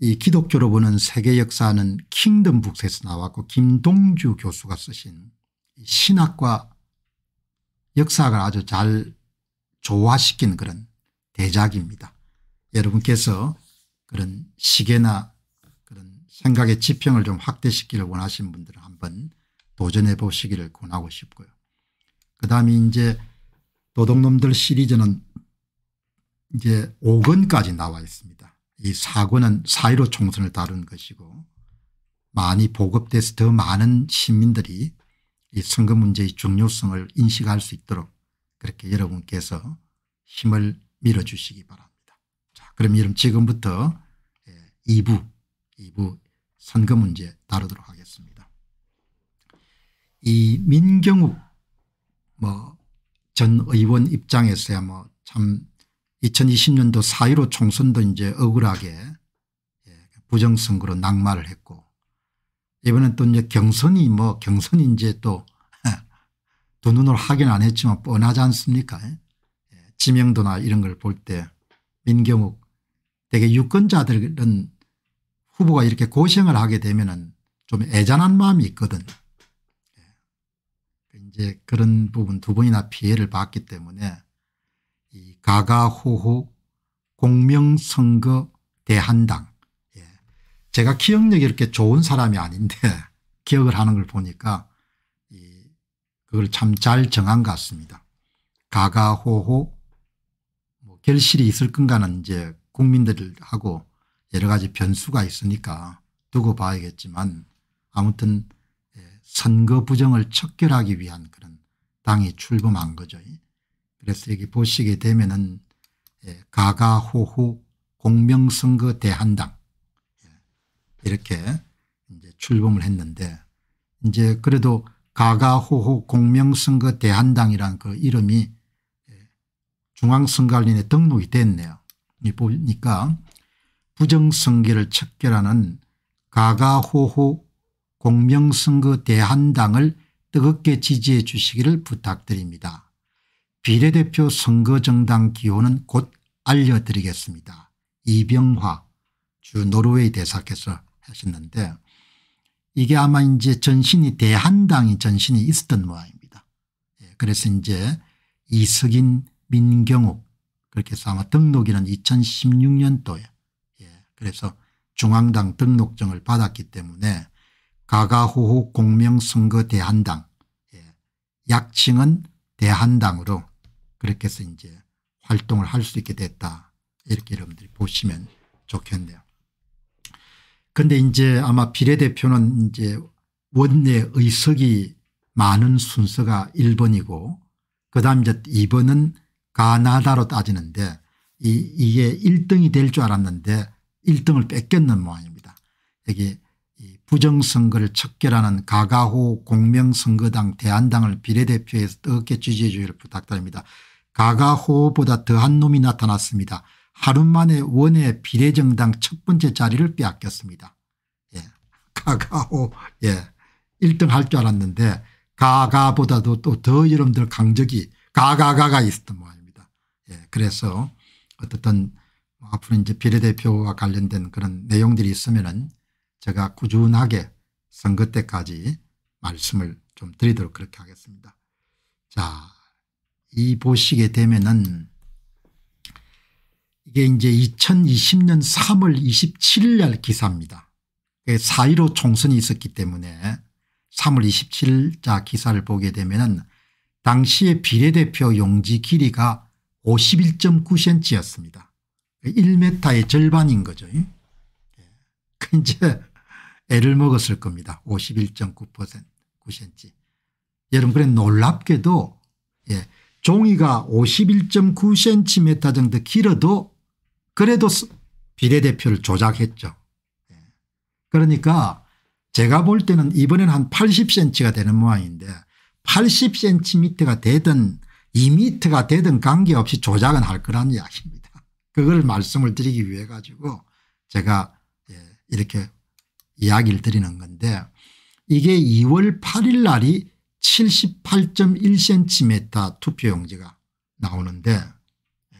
이 기독교로 보는 세계 역사는 킹덤 북스에서 나왔고 김동주 교수가 쓰신 신학과 역사를 아주 잘 조화시킨 그런 대작입니다. 여러분께서 그런 시계나 그런 생각의 지평을 좀 확대시키를 원하시는 분들은 한번 도전해 보시기를 권하고 싶고요. 그 다음에 이제 도둑놈들 시리즈는 이제 5권까지 나와 있습니다. 이 사고는 사일오 총선을 다룬 것이고 많이 보급돼서 더 많은 시민들이 이 선거 문제의 중요성을 인식할 수 있도록 그렇게 여러분께서 힘을 밀어주시기 바랍니다. 자, 그럼 여러 지금부터 2부, 예, 2부 선거 문제 다루도록 하겠습니다. 이 민경욱 뭐전 의원 입장에서야 뭐참 2020년도 4.15 총선도 이제 억울하게 예, 부정선거로 낙마를 했고 이번엔 또 이제 경선이 뭐 경선이 이제 또두 눈으로 확인 안 했지만 뻔하지 않습니까 예? 예, 지명도나 이런 걸 볼 때 민경욱 대개 유권자들은 후보가 이렇게 고생을 하게 되면은 좀 애잔한 마음이 있거든. 이제 그런 부분 두 번이나 피해를 봤기 때문에 이 가가호호 공명선거 대한당 예. 제가 기억력이 이렇게 좋은 사람이 아닌데 기억을 하는 걸 보니까 이 그걸 참 잘 정한 것 같습니다. 가가호호 뭐 결실이 있을 건가는 이제 국민들하고 여러 가지 변수가 있으니까 두고 봐야겠지만 아무튼 예, 선거 부정을 척결하기 위한 그런 당이 출범한 거죠. 그래서 여기 보시게 되면은 예, 가가호호 공명선거 대한당 예, 이렇게 이제 출범을 했는데 이제 그래도 가가호호 공명선거 대한당이란 그 이름이 예, 중앙선관위에 등록이 됐네요. 이 보니까 부정선거를 척결하는 가가호호 공명선거 대한당을 뜨겁게 지지해 주시기를 부탁드립니다. 비례대표 선거정당 기호는 곧 알려드리겠습니다. 이병화 주 노르웨이 대사께서 하셨는데 이게 아마 이제 전신이 대한당이 전신이 있었던 모양입니다. 예, 그래서 이제 이석인 민경욱 그렇게 해서 아마 등록일은 2016년도에 예, 그래서 중앙당 등록증을 받았기 때문에 가가호호 공명선거 대한당 예, 약칭은 대한당으로 그렇게 해서 이제 활동을 할 수 있게 됐다. 이렇게 여러분들이 보시면 좋겠네요. 근데 이제 아마 비례대표는 이제 원내 의석이 많은 순서가 1번이고 그다음 이제 2번은 가나다로 따지는데 이, 게 1등이 될 줄 알았는데 1등을 뺏겼는 모양입니다. 여기 부정선거를 척결하는 가가호 공명선거당 대한당을 비례대표에서 뜨겁게 지지해 주기를 부탁드립니다. 가가호보다 더한 놈이 나타났습니다. 하루 만에 원의 비례정당 첫 번째 자리를 빼앗겼습니다. 예. 가가호 예. 1등 할 줄 알았는데 가가보다도 또 더 여러분들 강적이 가가가가 있었던 모양입니다. 예. 그래서 어떻든 뭐 앞으로 이제 비례대표와 관련된 그런 내용들이 있으면은 제가 꾸준하게 선거 때까지 말씀을 좀 드리도록 그렇게 하겠습니다. 자. 이 보시게 되면은 이게 이제 2020년 3월 27일 날 기사입니다. 4.15 그 총선이 있었기 때문에 3월 27일 자 기사를 보게 되면은 당시의 비례대표 용지 길이가 51.9cm였습니다. 1m의 그 절반인 거죠. 예. 그 이제 애를 먹었을 겁니다. 51.9% 9cm. 여러분 그래 놀랍게도 예, 종이가 51.9cm 정도 길어도 그래도 비례대표를 조작했죠. 예. 그러니까 제가 볼 때는 이번에는 한 80cm가 되는 모양인데 80cm가 되든 2m가 되든 관계없이 조작은 할 거란 이야기입니다. 그걸 말씀을 드리기 위해 가지고 제가 예, 이렇게 이야기를 드리는 건데 이게 2월 8일 날이 78.1cm 투표용지가 나오는데 예.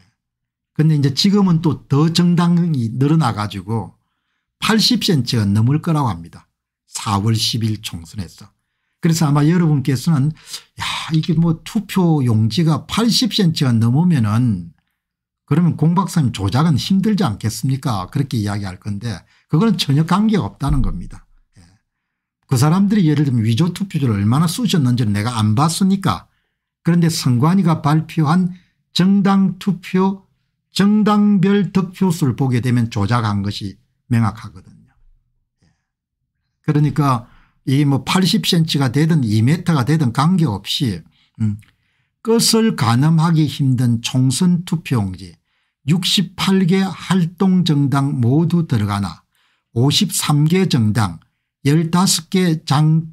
근데 이제 지금은 또 더정당이 늘어나 가지고 80cm가 넘을 거라고 합니다. 4월 10일 총선에서. 그래서 아마 여러분께서는 야 이게 뭐 투표 용지가 80cm가 넘으면은 그러면 공 박사님 조작은 힘들지 않겠습니까 그렇게 이야기할 건데 그거는 전혀 관계가 없다는 겁니다. 그 사람들이 예를 들면 위조 투표지를 얼마나 쓰셨는지는 내가 안 봤으니까 그런데 선관위가 발표한 정당 투표 정당별 득표수를 보게 되면 조작한 것이 명확하거든요. 예. 그러니까 이뭐 80cm가 되든 2m가 되든 관계없이 음, 끝을 가늠하기 힘든 총선 투표용지 68개 활동 정당 모두 들어가나 53개 정당 15개 장,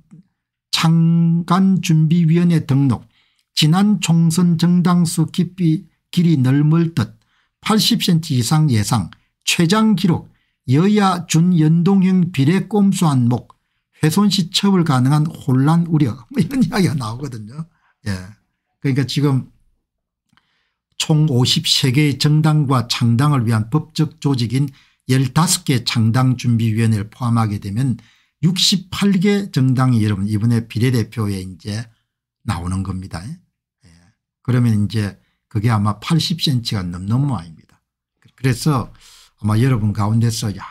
창간준비위원회 등록 지난 총선 정당수 깊이 길이 넓을 듯 80cm 이상 예상 최장 기록 여야 준연동형 비례 꼼수 한목 훼손시 처벌 가능한 혼란 우려 뭐 이런 이야기가 나오거든요. 예. 그러니까 지금 총 53개의 정당과 창당을 위한 법적 조직인 15개 창당준비위원회를 포함하게 되면 68개 정당이 여러분 이번에 비례대표에 이제 나오는 겁니다. 예. 그러면 이제 그게 아마 80cm가 넘는 모양입니다. 그래서 아마 여러분 가운데서 야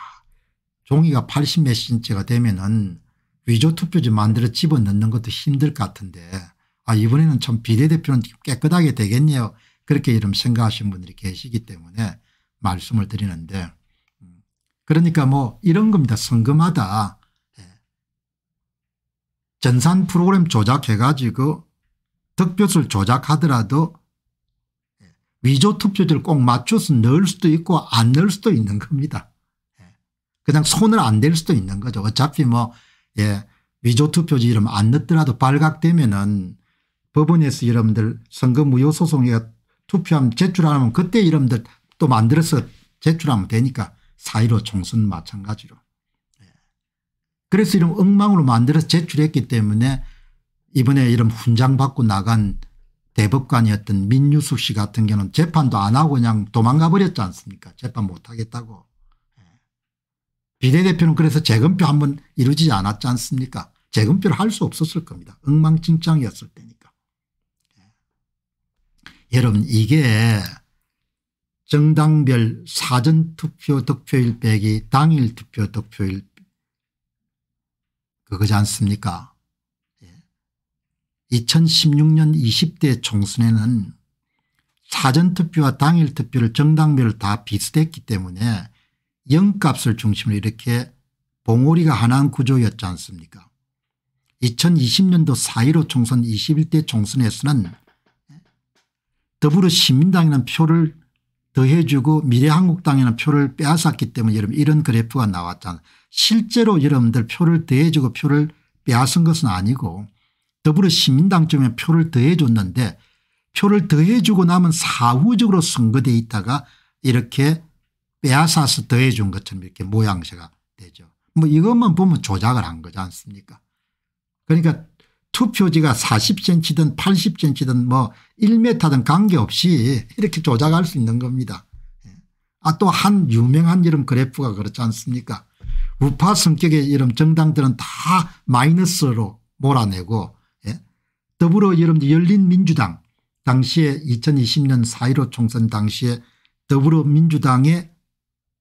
종이가 80몇 cm가 되면은 위조 투표지 만들어 집어넣는 것도 힘들 것 같은데 아 이번에는 참 비례대표는 깨끗하게 되겠네요. 그렇게 이름 생각하시는 분들이 계시기 때문에 말씀을 드리는데 음, 그러니까 뭐 이런 겁니다. 선거마다 전산 프로그램 조작해가지고 득표수를 조작하더라도 위조 투표지를 꼭 맞춰서 넣을 수도 있고 안 넣을 수도 있는 겁니다. 그냥 손을 안 댈 수도 있는 거죠. 어차피 뭐 예, 위조 투표지 이름 안 넣더라도 발각되면은 법원에서 여러분들 선거 무효 소송에 투표함 제출하면 그때 이름들 또 만들어서 제출하면 되니까 사1 5 총선 마찬가지로. 그래서 이런 엉망으로 만들어서 제출했기 때문에 이번에 이런 훈장 받고 나간 대법관이었던 민유숙 씨 같은 경우는 재판도 안 하고 그냥 도망가 버렸지 않습니까 재판 못하겠다고. 예. 비례대표는 그래서 재검표 한번 이루지 않았지 않습니까 재검표를 할 수 없었을 겁니다. 엉망진창이었을 때니까. 예. 여러분 이게 정당별 사전투표 득표일 빼기 당일 투표 득표일 그거지 않습니까 2016년 예. 20대 총선에는 사전투표와 당일투표를 정당별 다 비슷했기 때문에 영값을 중심으로 이렇게 봉오리가 하나한 구조였지 않습니까 2020년도 4.15 총선 21대 총선에서는 더불어시민당에는 표를 더해주고 미래한국당에는 표를 빼앗았기 때문에 여러분 이런 그래프가 나왔잖아요. 실제로 여러분들 표를 더해주고 표를 빼앗은 것은 아니고 더불어 시민당 쪽에 표를 더해줬는데 표를 더해주고 나면 사후적으로 선거돼 있다가 이렇게 빼앗아서 더해준 것처럼 이렇게 모양새가 되죠. 뭐 이것만 보면 조작을 한 거지 않습니까 그러니까 투표지가 40cm든 80cm든 뭐 1m든 관계없이 이렇게 조작할 수 있는 겁니다. 예. 아또 한 유명한 이름 그래프가 그렇지 않습니까 우파 성격의 이런 정당들은 다 마이너스로 몰아내고 예? 더불어 여러분 들 열린민주당 당시에 2020년 4.15 총선 당시에 더불어민주당의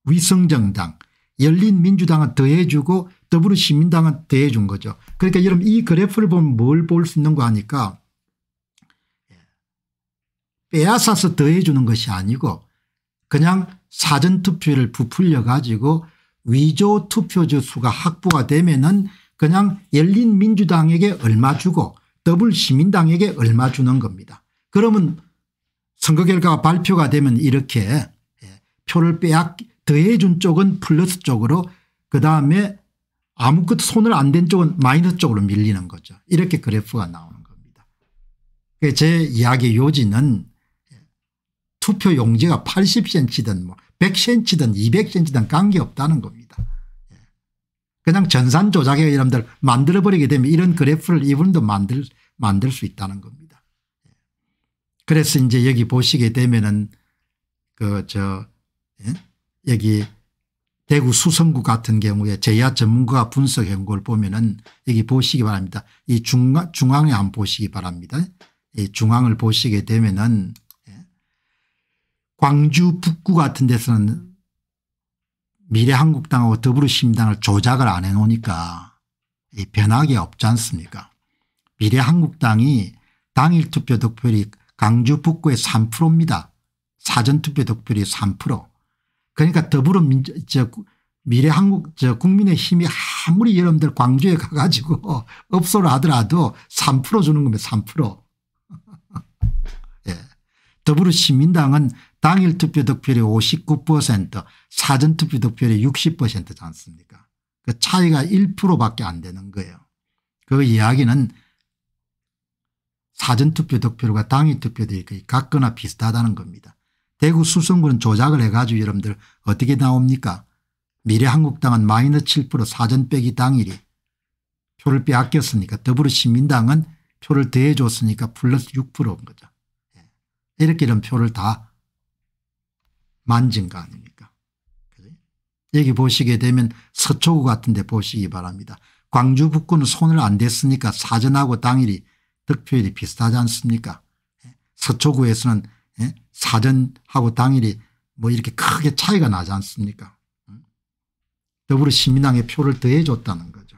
위성정당 열린민주당은 더해주고 더불어시민당은 더해준 거죠. 그러니까 여러분 이 그래프를 보면 뭘 볼 수있는거 하니까 예. 빼앗아서 더해주는 것이 아니고 그냥 사전투표를 부풀려 가지고 위조 투표지 수가 확보가 되면은 그냥 열린 민주당에게 얼마 주고 더블 시민당에게 얼마 주는 겁니다. 그러면 선거 결과가 발표가 되면 이렇게 예, 표를 빼앗 더해준 쪽은 플러스 쪽으로 그다음에 아무것도 손을 안 댄 쪽은 마이너스 쪽으로 밀리는 거죠. 이렇게 그래프가 나오는 겁니다. 제 이야기 요지는 예, 투표 용지가 80cm든 뭐 100cm든 200cm든 관계없다는 겁니다. 예. 그냥 전산 조작에 여러분들 만들어버리게 되면 이런 그래프를 이분도 만들, 만들 수 있다는 겁니다. 예. 그래서 이제 여기 보시게 되면은 그, 저, 예? 여기 대구 수성구 같은 경우에 제야 전문가 분석 연구를 보면은 여기 보시기 바랍니다. 이 중앙, 중앙에 안 보시기 바랍니다. 이 중앙을 보시게 되면은 광주 북구 같은 데서는 미래한국당하고 더불어시민당을 조작을 안 해놓으니까 변화가 없지 않습니까 미래한국당이 당일 투표 득표율이 강주 북구의 3%입니다. 사전투표 득표율이 3% 그러니까 더불어민주 미래한국 저 국민의힘이 아무리 여러분들 광주에 가가지고 업소를 하더라도 3% 주는 겁니다. 3%. 예. 더불어시민당은 당일 투표 득표율이 59% 사전 투표 득표율이 60%지 않습니까 그 차이가 1%밖에 안 되는 거예요. 그 이야기는 사전투표 득표율과 당일 투표율이 거의 같거나 비슷하다는 겁니다. 대구 수성구는 조작을 해가지고 여러분들 어떻게 나옵니까 미래한국당은 마이너 7% 사전 빼기 당일이 표를 빼앗겼으니까 더불어시민당은 표를 더해줬으니까 플러스 6%인 거죠. 예. 이렇게 이런 표를 다 만진 거 아닙니까 여기 보시게 되면 서초구 같은 데 보시기 바랍니다. 광주 북구는 손을 안 댔으니까 사전하고 당일이 득표일이 비슷하지 않습니까 예? 서초구에서는 예? 사전하고 당일이 뭐 이렇게 크게 차이가 나지 않습니까 음? 더불어 시민당의 표를 더해줬다는 거죠.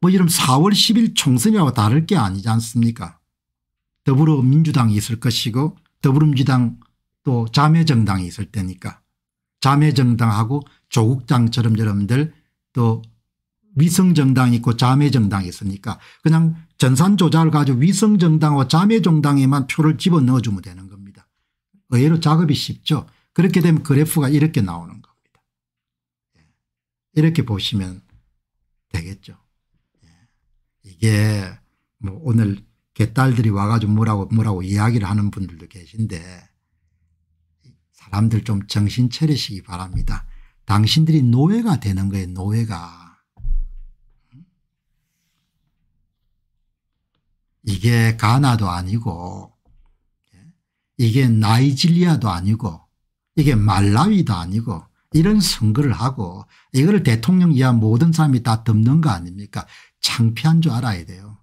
뭐 이런 4월 10일 총선이와 다를 게 아니지 않습니까 더불어민주당이 있을 것이고 더불어민주당 또 자매정당이 있을 테니까 자매정당하고 조국당처럼 여러분들 또 위성정당이 있고 자매정당이 있으니까 그냥 전산조작을 가지고 위성정당하고 자매정당에만 표를 집어넣어주면 되는 겁니다. 의외로 작업이 쉽죠. 그렇게 되면 그래프가 이렇게 나오는 겁니다. 예. 이렇게 보시면 되겠죠. 예. 이게 뭐 오늘 개딸들이 와가지고 뭐라고 뭐라고 이야기를 하는 분들도 계신데 사람들 좀 정신 차리시기 바랍니다. 당신들이 노예가 되는 거예요 노예가. 이게 가나도 아니고 예? 이게 나이질리아도 아니고 이게 말라위도 아니고 이런 선거를 하고 이거 대통령 이하 모든 사람이 다 덮는 거 아닙니까 창피한 줄 알아야 돼요.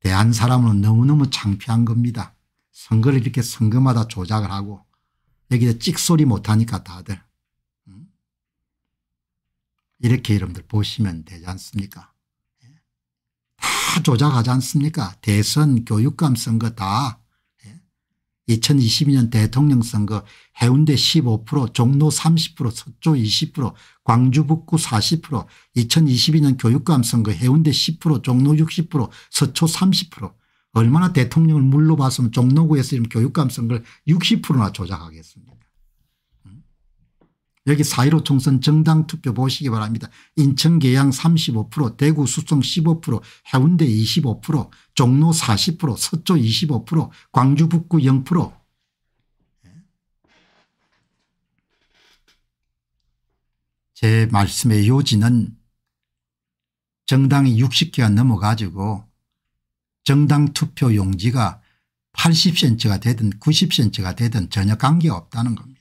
대한 사람은 너무너무 창피한 겁니다. 선거를 이렇게 선거마다 조작을 하고 여기서 찍소리 못하니까 다들. 이렇게 여러분들 보시면 되지 않습니까? 예? 다 조작하지 않습니까? 대선, 교육감 선거 다 2022년 예? 대통령 선거 해운대 15% 종로 30% 서초 20% 광주 북구 40% 2022년 교육감 선거 해운대 10% 종로 60% 서초 얼마나 대통령을 물로 봤으면 종로구에서 지금 교육감 선거를 60%나 조작하겠습니까 여기 4.15 총선 정당 투표 보시기 바랍니다. 인천 계양 35% 대구 수성 15% 해운대 25% 종로 40% 서초 25% 광주 북구 0%제 예? 말씀의 요지는 정당이 60개가 넘어가지고 정당 투표 용지가 80cm가 되든 90cm가 되든 전혀 관계없다는 겁니다.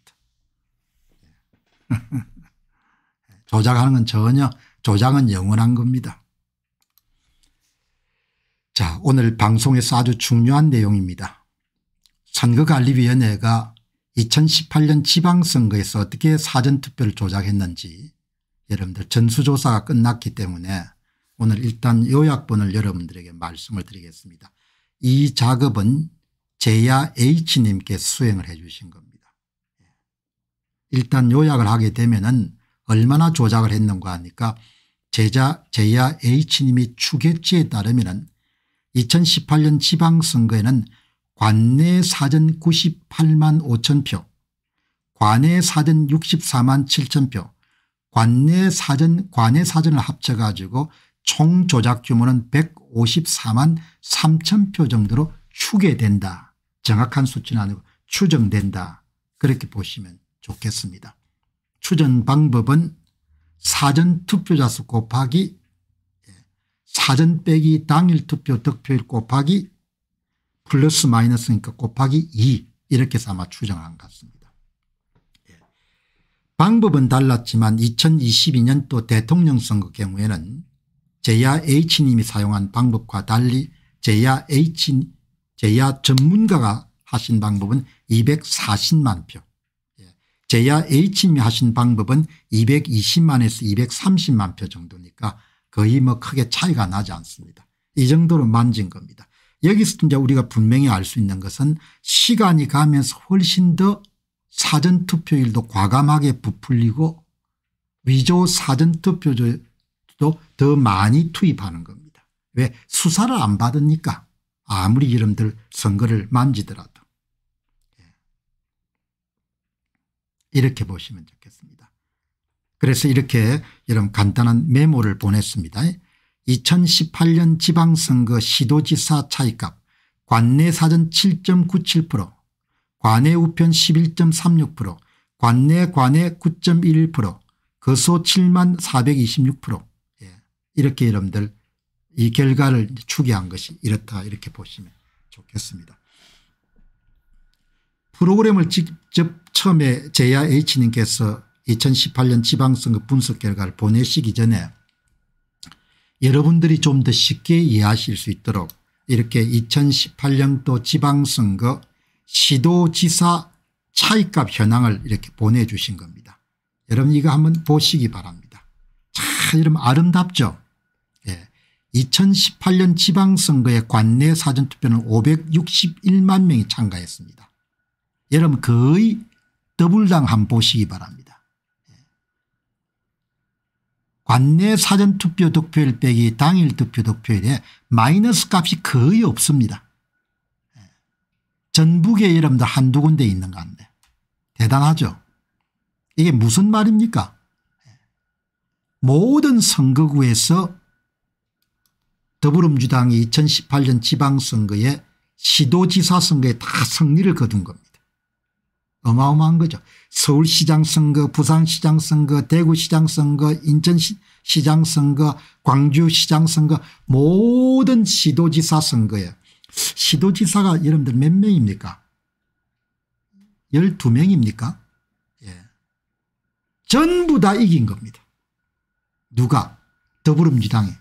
조작하는 건 전혀 조작은 영원한 겁니다. 자 오늘 방송에서 아주 중요한 내용입니다. 선거관리위원회가 2018년 지방선거에서 어떻게 사전투표를 조작했는지 여러분들 전수조사가 끝났기 때문에 오늘 일단 요약본을 여러분들에게 말씀을 드리겠습니다. 이 작업은 제야 H님께 수행을 해 주신 겁니다. 예. 일단 요약을 하게 되면은 얼마나 조작을 했는가 하니까 제자 제야 H님이 추계치에 따르면은 2018년 지방선거에는 관내 사전 98만 5천 표, 관내 사전 64만 7천 표, 관내 사전, 관내 사전을 합쳐가지고 총 조작 규모는 154만 3천 표 정도로 추계된다. 정확한 수치는 아니고 추정된다. 그렇게 보시면 좋겠습니다. 추정 방법은 사전 투표자 수 곱하기 예, 사전 빼기 당일 투표 득표일 곱하기 플러스 마이너스니까 그러니까 곱하기 2 이렇게 해서 아마 추정한 것 같습니다. 예. 방법은 달랐지만 2022년 또 대통령 선거 경우에는 제야 H님이 사용한 방법과 달리 제야 H, 제야 전문가가 하신 방법은 240만 표. 예. 제야 H님이 하신 방법은 220만에서 230만 표 정도니까 거의 뭐 크게 차이가 나지 않습니다. 이 정도로 만진 겁니다. 여기서 이제 우리가 분명히 알 수 있는 것은 시간이 가면서 훨씬 더 사전투표율도 과감하게 부풀리고 위조 사전투표율 수도 더 많이 투입하는 겁니다. 왜 수사를 안 받으니까 아무리 이름들 선거를 만지더라도 예. 이렇게 보시면 좋겠습니다. 그래서 이렇게 여러분 간단한 메모를 보냈습니다. 2018년 지방선거 시도지사 차이값 관내 사전 7.97% 관내 우편 11.36% 관내 관내 9.11% 거소 7만 426% 이렇게 여러분들 이 결과를 추계한 것이 이렇다 이렇게 보시면 좋겠습니다. 프로그램을 직접 처음에 제야 H님께서 2018년 지방선거 분석 결과를 보내시기 전에 여러분들이 좀 더 쉽게 이해하실 수 있도록 이렇게 2018년도 지방선거 시도지사 차이값 현황을 이렇게 보내주신 겁니다. 여러분 이거 한번 보시기 바랍니다. 참 이러면 아름답죠. 2018년 지방선거에 관내 사전투표는 561만 명이 참가했습니다. 여러분 거의 더블당 한 보시기 바랍니다. 관내 사전투표 득표율 빼기 당일 득표 득표율에 마이너스 값이 거의 없습니다. 전북에 여러분들 한두 군데 있는 건데 대단하죠. 이게 무슨 말입니까 모든 선거구에서 더불어민주당이 2018년 지방선거에 시도지사 선거에 다 승리를 거둔 겁니다. 어마어마한 거죠. 서울시장 선거 부산시장 선거 대구시장 선거 인천시장 선거 광주시장 선거 모든 시도지사 선거에 시도지사가 여러분들 몇 명입니까 12명입니까 예. 전부 다 이긴 겁니다. 누가 더불어민주당이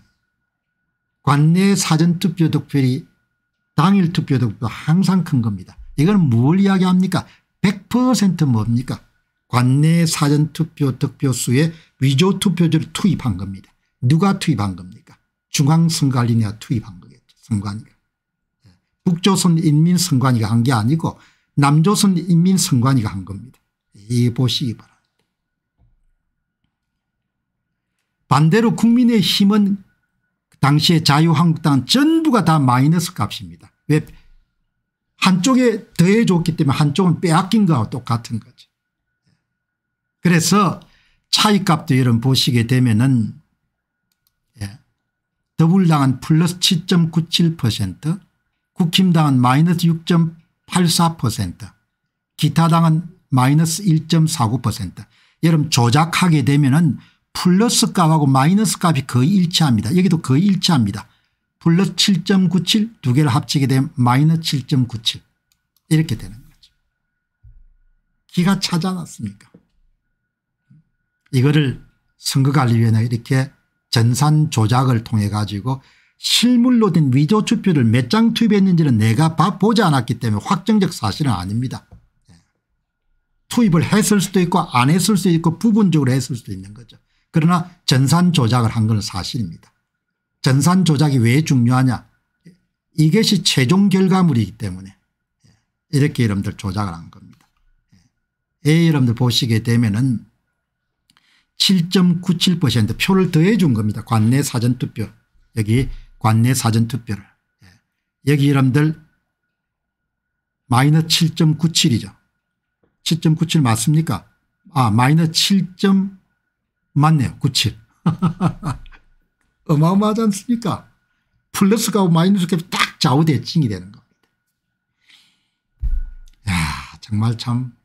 관내 사전투표 득표율이 당일 투표 득표 항상 큰 겁니다. 이건 뭘 이야기합니까 100% 뭡니까 관내 사전투표 득표수에 위조투표지를 투입한 겁니다. 누가 투입한 겁니까 중앙선관위가 투입한 거겠죠 선관위가. 예. 북조선 인민선관위가 한 게 아니고 남조선 인민선관위가 한 겁니다. 이 예, 보시기 바랍니다. 반대로 국민의힘은 당시에 자유한국당 전부가 다 마이너스 값입니다. 왜 한쪽에 더해줬기 때문에 한쪽은 빼앗긴 거하 똑같은 거죠. 그래서 차이값도 여러분 보시게 되면은 예, 더불당은 플러스 7.97% 국힘당은 마이너스 6.84% 기타당은 마이너스 1.49% 여러분 조작하게 되면은 플러스 값하고 마이너스 값이 거의 일치합니다. 여기도 거의 일치합니다. 플러스 7.97 두 개를 합치게 되면 마이너스 7.97 이렇게 되는 거죠. 기가 차지 않았습니까 이거를 선거관리위원회 이렇게 전산 조작을 통해 가지고 실물로 된 위조 투표를 몇 장 투입했는지는 내가 보지 않았기 때문에 확정적 사실은 아닙니다. 예. 투입을 했을 수도 있고 안 했을 수도 있고 부분적으로 했을 수도 있는 거죠. 그러나 전산 조작을 한 건 사실입니다. 전산 조작이 왜 중요하냐 이것이 최종 결과물이기 때문에 예, 이렇게 여러분들 조작을 한 겁니다. A 예, 예, 여러분들 보시게 되면은 7.97% 표를 더해 준 겁니다. 관내 사전투표 여기 관내 사전투표를 여기 여러분들 마이너 7.97이죠. 7.97 맞습니까? 아 마이너 7. 맞네요. 97. 어마어마하지 않습니까? 플러스가 마이너스가 딱 좌우대칭이 되는 겁니다. 야 정말 참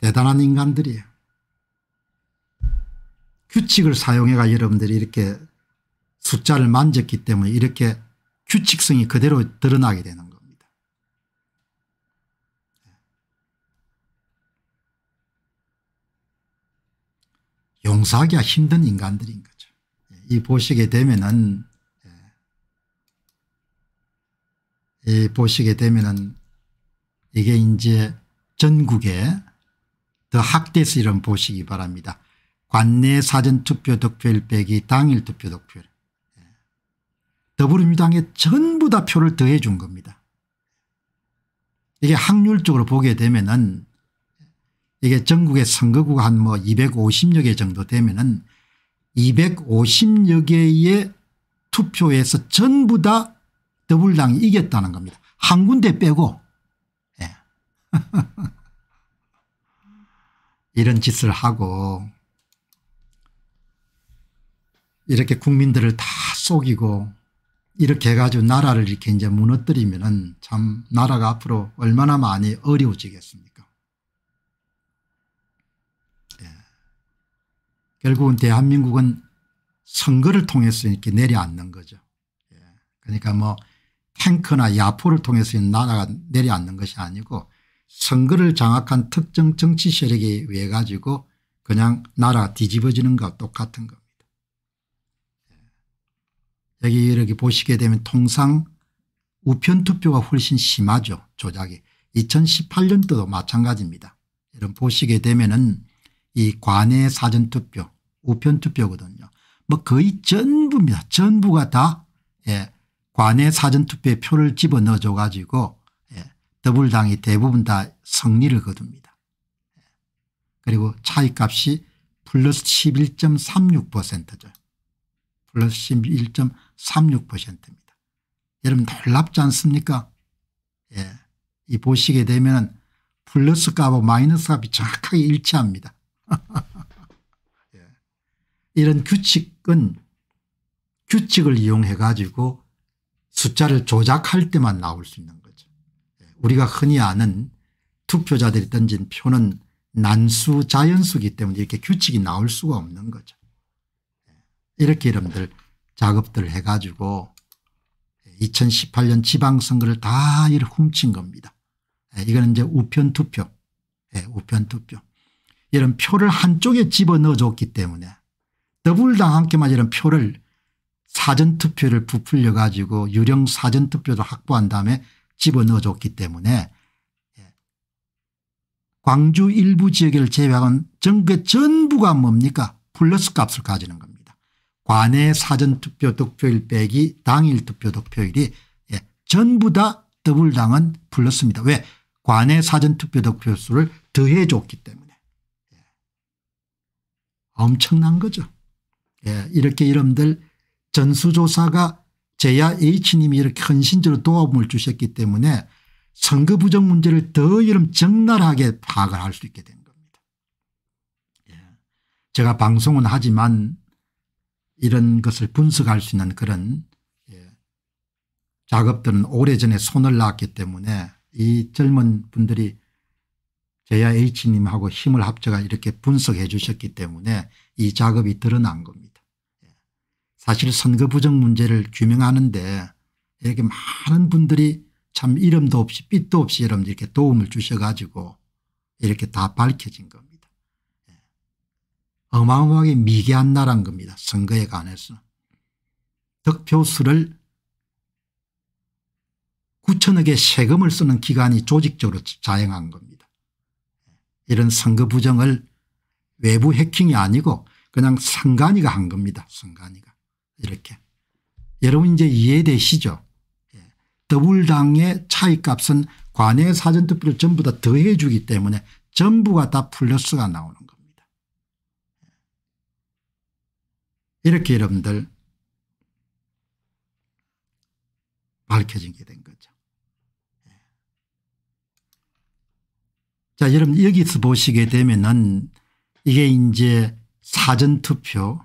대단한 인간들이에요. 규칙을 사용해가 여러분들이 이렇게 숫자를 만졌기 때문에 이렇게 규칙성이 그대로 드러나게 되는 거예요. 용서하기가 힘든 인간들인 거죠. 예, 이 보시게 되면은 예, 이 보시게 되면은 이게 이제 전국에 더 학대해서 이런 보시기 바랍니다. 관내 사전투표 득표율 빼기 당일 투표 득표율. 예. 더불어민주당에 전부 다 표를 더해 준 겁니다. 이게 확률적으로 보게 되면은 이게 전국의 선거구가 한 뭐 250여 개 정도 되면은 250여 개의 투표에서 전부 다 더불당이 이겼다는 겁니다. 한 군데 빼고 네. 이런 짓을 하고 이렇게 국민들을 다 속이고 이렇게 해가지고 나라를 이렇게 이제 무너뜨리면은 참 나라가 앞으로 얼마나 많이 어려워지겠습니까 결국은 대한민국은 선거를 통해서 이렇게 내려앉는 거죠. 예. 그러니까 뭐 탱크나 야포를 통해서 나라가 내려앉는 것이 아니고 선거를 장악한 특정 정치 세력에 의해 가지고 그냥 나라 가 뒤집어지는 것과 똑같은 겁니다. 예. 여기 이렇게 보시게 되면 통상 우편투표가 훨씬 심하죠. 조작이. 2018년도도 마찬가지입니다. 여러분 보시게 되면 은이 관외 사전투표 우편투표거든요. 뭐 거의 전부입니다. 전부가 다 예, 관외 사전투표에 표를 집어넣어 줘 가지고 예, 더불당이 대부분 다 승리를 거둡니다. 예. 그리고 차이값이 플러스 11.36%죠. 플러스 11.36%입니다. 여러분 놀랍지 않습니까? 예. 이 보시게 되면 플러스 값하고 마이너스 값이 정확하게 일치합니다. 예. 이런 규칙은 규칙을 이용해 가지고 숫자를 조작할 때만 나올 수 있는 거죠. 예. 우리가 흔히 아는 투표자들이 던진 표는 난수 자연수기 때문에 이렇게 규칙이 나올 수가 없는 거죠. 예. 이렇게 여러분들 작업들 을 해가지고 2018년 지방선거를 다 훔친 겁니다. 이거는 이제 우편투표, 우편투표. 이런 표를 한쪽에 집어넣어줬기 때문에 더불당한께만 이런 표를 사전투표를 부풀려 가지고 유령 사전투표를 확보한 다음에 집어넣어줬기 때문에 예. 광주 일부 지역을 제외한 전국의 전부가 뭡니까 플러스 값을 가지는 겁니다. 관내 사전투표 득표일 빼기 당일 투표 득표일이 예, 전부 다더블당은 플러스입니다. 왜 관내 사전투표 득표수를 더해줬기 때문에. 엄청난 거죠. 예, 이렇게 여러분들 전수조사가 제야 H님이 이렇게 헌신적으로 도움을 주셨기 때문에 선거 부정 문제를 더여러 적나라하게 파악을 할 수 있게 된 겁니다. 예. 제가 방송은 하지만 이런 것을 분석할 수 있는 그런 예. 작업들은 오래전에 손을 놨기 때문에 이 젊은 분들이 JIH님하고 힘을 합쳐가 이렇게 분석해 주셨기 때문에 이 작업이 드러난 겁니다. 예. 사실 선거 부정 문제를 규명하는데 이렇게 많은 분들이 참 이름도 없이 빛도 없이 여러분 이렇게 도움을 주셔가지고 이렇게 다 밝혀진 겁니다. 예. 어마어마하게 미개한 나란 겁니다. 선거에 관해서. 득표수를 9천억의 세금을 쓰는 기관이 조직적으로 자행한 겁니다. 이런 선거 부정을 외부 해킹이 아니고 그냥 선관위가 한 겁니다. 선관위가 이렇게. 여러분 이제 이해되시죠? 예. 더블당의 차이값은 관외 사전투표를 전부 다 더해 주기 때문에 전부가 다 플러스가 나오는 겁니다. 예. 이렇게 여러분들 밝혀진 게 된 거죠. 자, 여러분 여기서 보시게 되면은 이게 이제 사전투표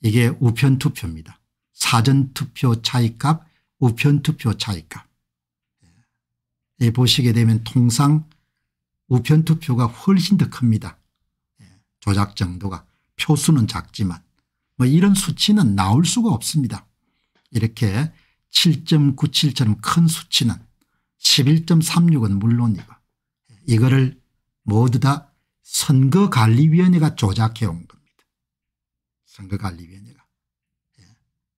이게 우편투표입니다. 사전투표 차이값 우편투표 차이값. 예, 보시게 되면 통상 우편투표가 훨씬 더 큽니다. 예, 조작 정도가 표수는 작지만 뭐 이런 수치는 나올 수가 없습니다. 이렇게 7.97처럼 큰 수치는 11.36은 물론이고 이거를 모두 다 선거관리위원회가 조작해 온 겁니다. 선거관리위원회가. 예.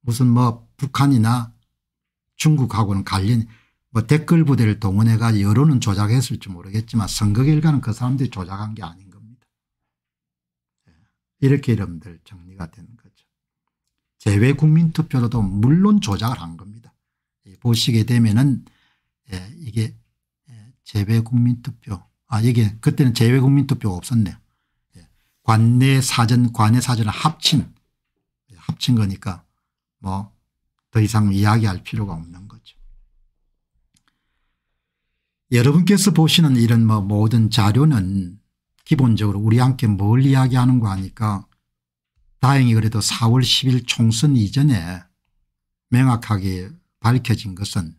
무슨 뭐 북한이나 중국하고는 관련 뭐 댓글 부대를 동원해가 여론은 조작했을지 모르겠지만 선거 결과는 그 사람들이 조작한 게 아닌 겁니다. 예. 이렇게 여러분들 정리가 되 거죠. 재외 국민투표로도 물론 조작을 한 겁니다. 보시게 되면은 예, 이게 재외국민투표. 아, 이게 그때는 재외국민투표가 없었네요. 예. 관내 사전, 관내 사전을 합친, 예, 합친 거니까 뭐 더 이상 이야기할 필요가 없는 거죠. 여러분께서 보시는 이런 뭐 모든 자료는 기본적으로 우리 함께 뭘 이야기하는 거 아니까 다행히 그래도 4월 10일 총선 이전에 명확하게 밝혀진 것은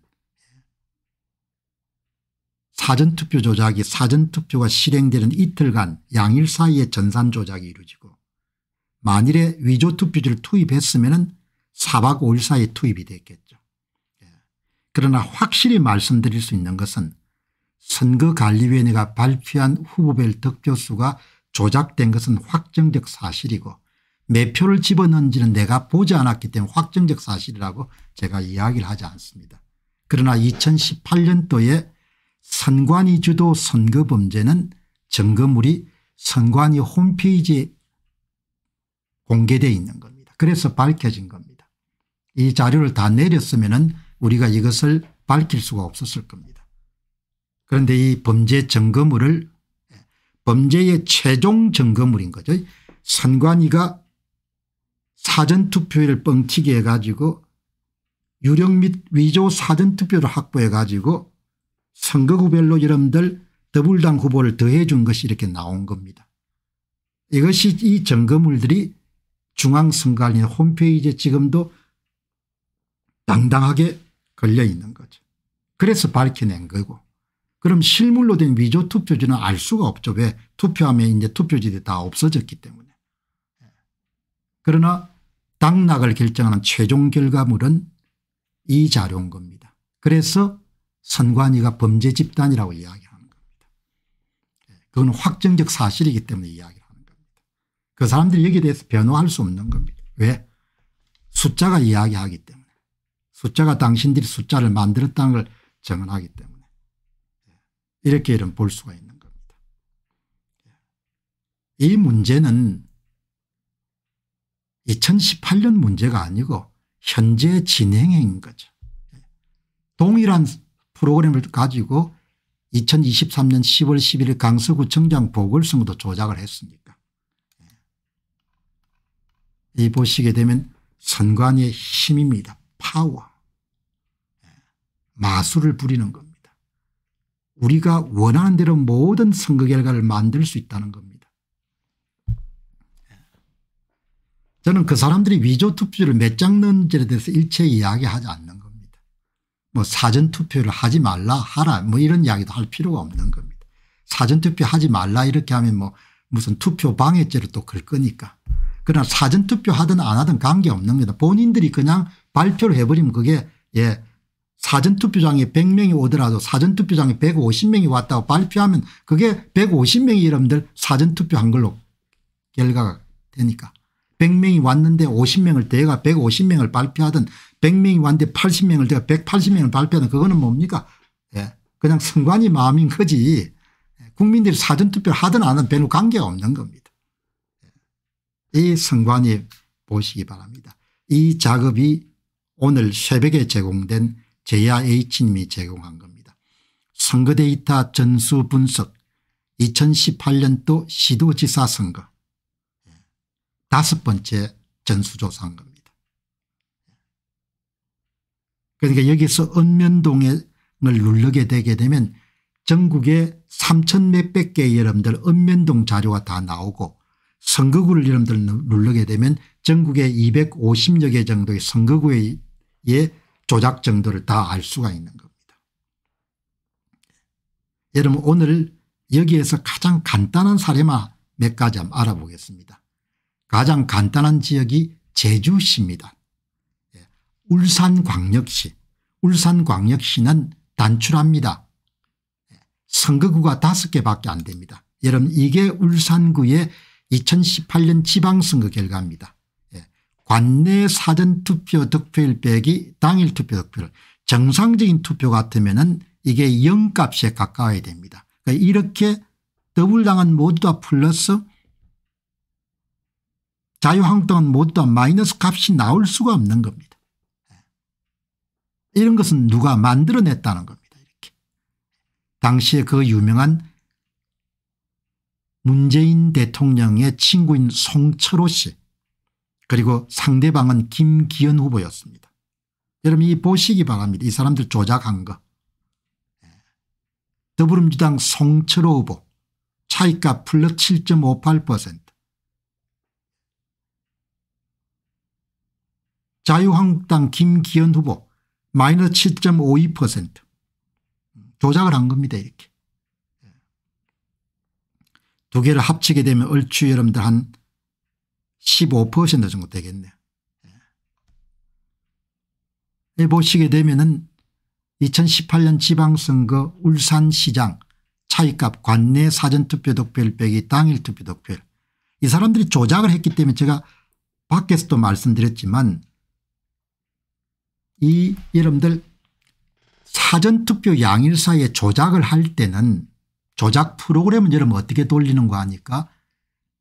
사전투표 조작이 사전투표가 실행되는 이틀간 양일 사이에 전산 조작이 이루어지고 만일에 위조투표지를 투입했으면 은사박5일 사이에 투입이 됐겠죠. 예. 그러나 확실히 말씀드릴 수 있는 것은 선거관리위원회가 발표한 후보별 득표수가 조작된 것은 확정적 사실이고 매표를 집어넣은지는 내가 보지 않았기 때문에 확정적 사실이라고 제가 이야기를 하지 않습니다. 그러나 2018년도에 선관위 주도 선거 범죄는 점거물이 선관위 홈페이지에 공개되어 있는 겁니다. 그래서 밝혀진 겁니다. 이 자료를 다 내렸으면 우리가 이것을 밝힐 수가 없었을 겁니다. 그런데 이 범죄 점검물을 예, 범죄의 최종 점검물인 거죠. 선관위가 사전투표를 뻥튀기 해가지고 유령 및 위조 사전투표를 확보해가지고 선거구별로 여러분들 더불당 후보를 더해 준 것이 이렇게 나온 겁니다. 이것이 이 점검물들이 중앙선관리 홈페이지에 지금도 당당하게 걸려 있는 거죠. 그래서 밝혀낸 거고 그럼 실물로 된 위조 투표지는 알 수가 없죠. 왜 투표함에 이제 투표지들이 다 없어졌기 때문에. 그러나 당락을 결정하는 최종 결과물은 이 자료인 겁니다. 그래서 선관위가 범죄 집단이라고 이야기하는 겁니다. 예, 그건 확정적 사실이기 때문에 이야기 하는 겁니다. 그 사람들이 여기에 대해서 변호할 수 없는 겁니다. 왜? 숫자가 이야기하기 때문에. 숫자가 당신들이 숫자를 만들었다는 걸 증언하기 때문에. 예, 이렇게 이런 볼 수가 있는 겁니다. 예, 이 문제는 2018년 문제가 아니고 현재 진행인 거죠. 동일한 프로그램을 가지고 2023년 10월 11일 강서구청장 보궐선거도 조작을 했습니까 예. 이 보시게 되면 선관위의 힘입니다. 파워. 예. 마술을 부리는 겁니다. 우리가 원하는 대로 모든 선거 결과를 만들 수 있다는 겁니다. 예. 저는 그 사람들이 위조 투표를 몇장 넣은지에 대해서 일체 이야기하지 않는 뭐 사전투표를 하지 말라 하라 뭐 이런 이야기도 할 필요가 없는 겁니다. 사전투표 하지 말라 이렇게 하면 뭐 무슨 투표 방해죄로또걸 거니까. 그러나 사전투표 하든 안 하든 관계없는 겁니다. 본인들이 그냥 발표를 해버리면 그게 예 사전투표장에 100명이 오더라도 사전투표장에 150명이 왔다고 발표하면 그게 150명이 여러분들 사전투표한 걸로 결과가 되니까 100명이 왔는데 50명을 대가 150명을 발표하든 100명이 왔는데 80명을 제가 180명을 발표하는 그거는 뭡니까 예. 그냥 선관위 마음인 거지 예, 국민들이 사전투표 를 하든 안 하든 별로 관계가 없는 겁니다. 예, 이 선관위 보시기 바랍니다. 이 작업이 오늘 새벽에 제공된 j 야 H님이 제공한 겁니다. 선거 데이터 전수 분석 2018년도 시도지사 선거 예, 다섯 번째 전수조사한 겁니다. 그러니까 여기서 읍면동을 누르게 되게 되면 전국에 3천 몇백 개의 여러분들 읍면동 자료가 다 나오고 선거구를 여러분들 누르게 되면 전국에 250여 개 정도의 선거구의 조작 정도를 다 알 수가 있는 겁니다. 여러분 오늘 여기에서 가장 간단한 사례만 몇 가지 한번 알아보겠습니다. 가장 간단한 지역이 제주시입니다. 울산광역시 울산광역시는 단출합니다. 선거구가 5개밖에 안 됩니다. 여러분 이게 울산구의 2018년 지방선거 결과입니다. 예. 관내 사전투표 득표율 빼기 당일 투표 득표율 정상적인 투표 같으면 은 이게 0값에 가까워야 됩니다. 그러니까 이렇게 더불당은 모두 다 플러스 자유한국당은 모두 다 마이너스 값이 나올 수가 없는 겁니다. 이런 것은 누가 만들어냈다는 겁니다. 이렇게. 당시에 그 유명한 문재인 대통령의 친구인 송철호 씨 그리고 상대방은 김기현 후보였습니다. 여러분 이 보시기 바랍니다. 이 사람들 조작한 거. 예. 더불어민주당 송철호 후보 차이값 플러스 7.58% 자유한국당 김기현 후보 마이너스 7.52% 조작을 한 겁니다 이렇게. 예. 두 개를 합치게 되면 얼추 여러분들 한 15% 정도 되겠네요. 예. 보시게 되면은 2018년 지방선거 울산시장 차이값 관내 사전투표 독표를 빼기 당일 투표 독표를이 사람들이 조작을 했기 때문에 제가 밖에서도 말씀드렸지만 이 여러분들 사전투표 양일사에 이 조작을 할 때는 조작 프로그램은 여러분 어떻게 돌리는 거 아니까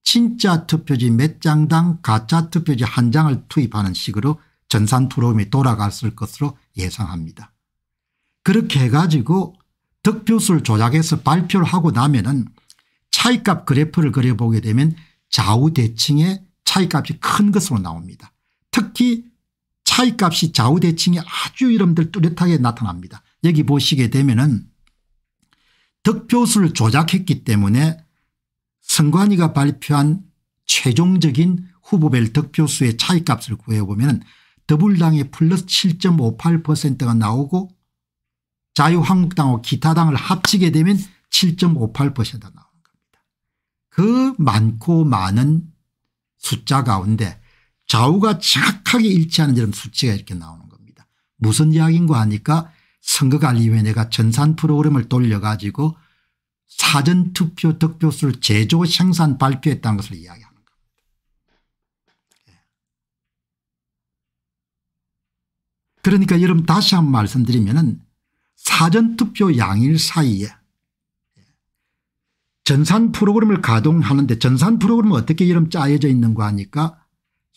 진짜 투표지 몇 장당 가짜 투표지 한 장을 투입하는 식으로 전산 프로그램이 돌아갔을 것으로 예상합니다. 그렇게 해가지고 득표수를 조작해서 발표를 하고 나면은 차이값 그래프를 그려보게 되면 좌우 대칭의 차이값이 큰 것으로 나옵니다. 특히 차이값이 좌우대칭이 아주 이름들 뚜렷하게 나타납니다. 여기 보시게 되면은 득표수를 조작했기 때문에 선관위가 발표한 최종적인 후보별 득표수의 차이값을 구해보면 더불당의 플러스 7.58%가 나오고 자유한국당하고 기타당을 합치게 되면 7.58%가 나오니다그 많고 많은 숫자 가운데 좌우가 정확하게 일치하는 이런 수치가 이렇게 나오는 겁니다. 무슨 이야기인가 하니까 선거관리위원회가 전산 프로그램을 돌려가지고 사전투표 득표수를 제조 생산 발표했다는 것을 이야기합니다. 예. 그러니까 여러분 다시 한번 말씀드리면 사전투표 양일 사이에 전산 프로그램을 가동하는데 전산 프로그램은 어떻게 이름 짜여져 있는가 하니까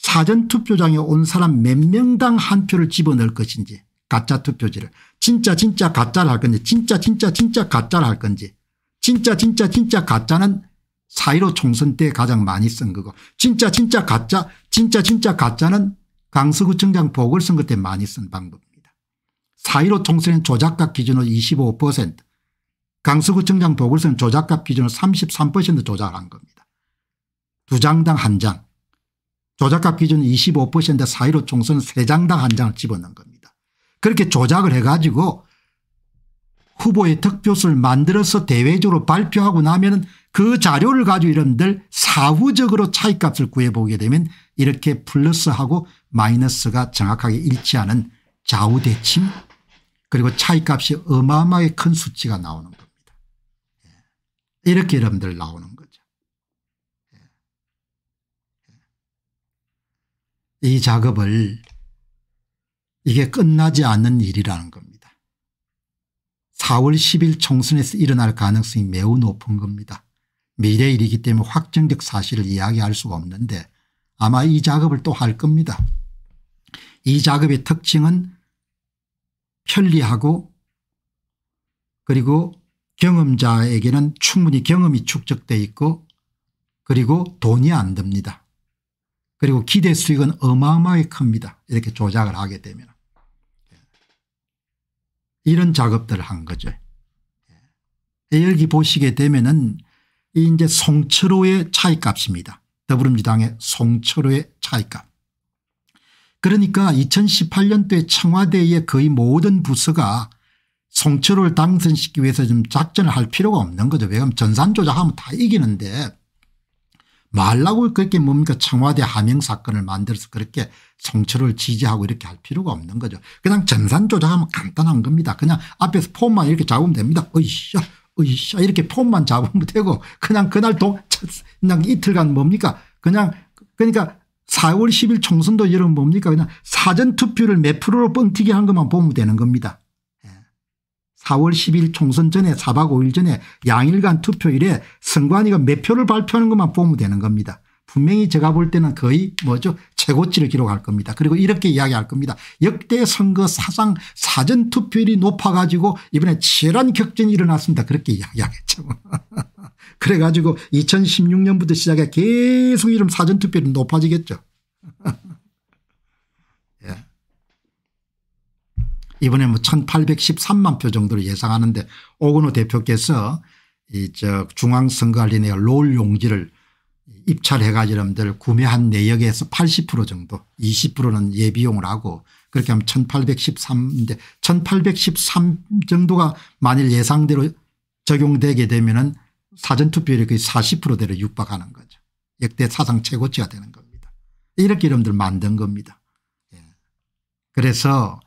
사전투표장에 온 사람 몇 명당 한 표를 집어넣을 것인지 가짜 투표지를 진짜 진짜 가짜를 할 건지 진짜 진짜 진짜 가짜를 할 건지 진짜 진짜 진짜 가짜는 사1로 총선 때 가장 많이 쓴 거고 진짜 진짜 가짜 진짜 진짜 가짜는 강서구청장 보궐선거 때 많이 쓴 방법입니다. 사1로 총선은 조작값 기준으로 25% 강서구청장 보궐선거 조작값 기준으로 33% 조작한 겁니다. 두 장당 한 장. 조작값 기준 25% 사이로 총선 3장당 한 장을 집어넣은 겁니다. 그렇게 조작을 해가지고 후보의 득표수를 만들어서 대외적으로 발표하고 나면 그 자료를 가지고 이런들 사후적으로 차이값을 구해보게 되면 이렇게 플러스하고 마이너스가 정확하게 일치하는 좌우대칭 그리고 차이값이 어마어마하게 큰 수치가 나오는 겁니다. 예. 이렇게 여러분들 나오는 거예요. 이 작업을 이게 끝나지 않는 일이라는 겁니다. 4월 10일 총선에서 일어날 가능성이 매우 높은 겁니다. 미래 일이기 때문에 확정적 사실을 이야기할 수가 없는데 아마 이 작업을 또 할 겁니다. 이 작업의 특징은 편리하고 그리고 경험자에게는 충분히 경험이 축적돼 있고 그리고 돈이 안 듭니다. 그리고 기대 수익은 어마어마하게 큽니다. 이렇게 조작을 하게 되면. 이런 작업들을 한 거죠. 예. 여기 보시게 되면은 이제 송철호의 차이값입니다. 더불어민주당의 송철호의 차이값. 그러니까 2018년도에 청와대의 거의 모든 부서가 송철호를 당선시키기 위해서 좀 작전을 할 필요가 없는 거죠. 왜냐하면 전산 조작하면 다 이기는데 말라고 그렇게 뭡니까 청와대 하명 사건을 만들어서 그렇게 송철을 지지하고 이렇게 할 필요가 없는 거죠. 그냥 전산 조작하면 간단한 겁니다. 그냥 앞에서 폼만 이렇게 잡으면 됩니다. 으쌰 으쌰 이렇게 폼만 잡으면 되고 그냥 그날 동 그냥 이틀간 뭡니까 그냥 그러니까 4월 10일 총선도 여러분 뭡니까 그냥 사전투표를 몇 프로로 뻥튀기 한 것만 보면 되는 겁니다. 4월 10일 총선 전에 4박 5일 전에 양일간 투표일에 선관위가 몇 표를 발표하는 것만 보면 되는 겁니다. 분명히 제가 볼 때는 거의 뭐죠 최고치를 기록할 겁니다. 그리고 이렇게 이야기할 겁니다. 역대 선거 사상 사전 투표율이 높아가지고 이번에 치열한 격전이 일어났습니다. 그렇게 이야기하겠죠. 그래가지고 2016년부터 시작해 계속 이런 사전 투표율이 높아지겠죠. 이번에 뭐 1813만 표정도를 예상하는데 오근호 대표께서 이저 중앙선거관리위원회 롤 용지를 입찰해 가지고 여러분들 구매한 내역에서 80% 정도 20%는 예비용을 하고 그렇게 하면 1813인데 1813 정도가 만일 예상대로 적용되게 되면은 사전투표율이 거의 40%대로 육박하는 거죠. 역대 사상 최고치가 되는 겁니다. 이렇게 여러분들 만든 겁니다. 예. 그래서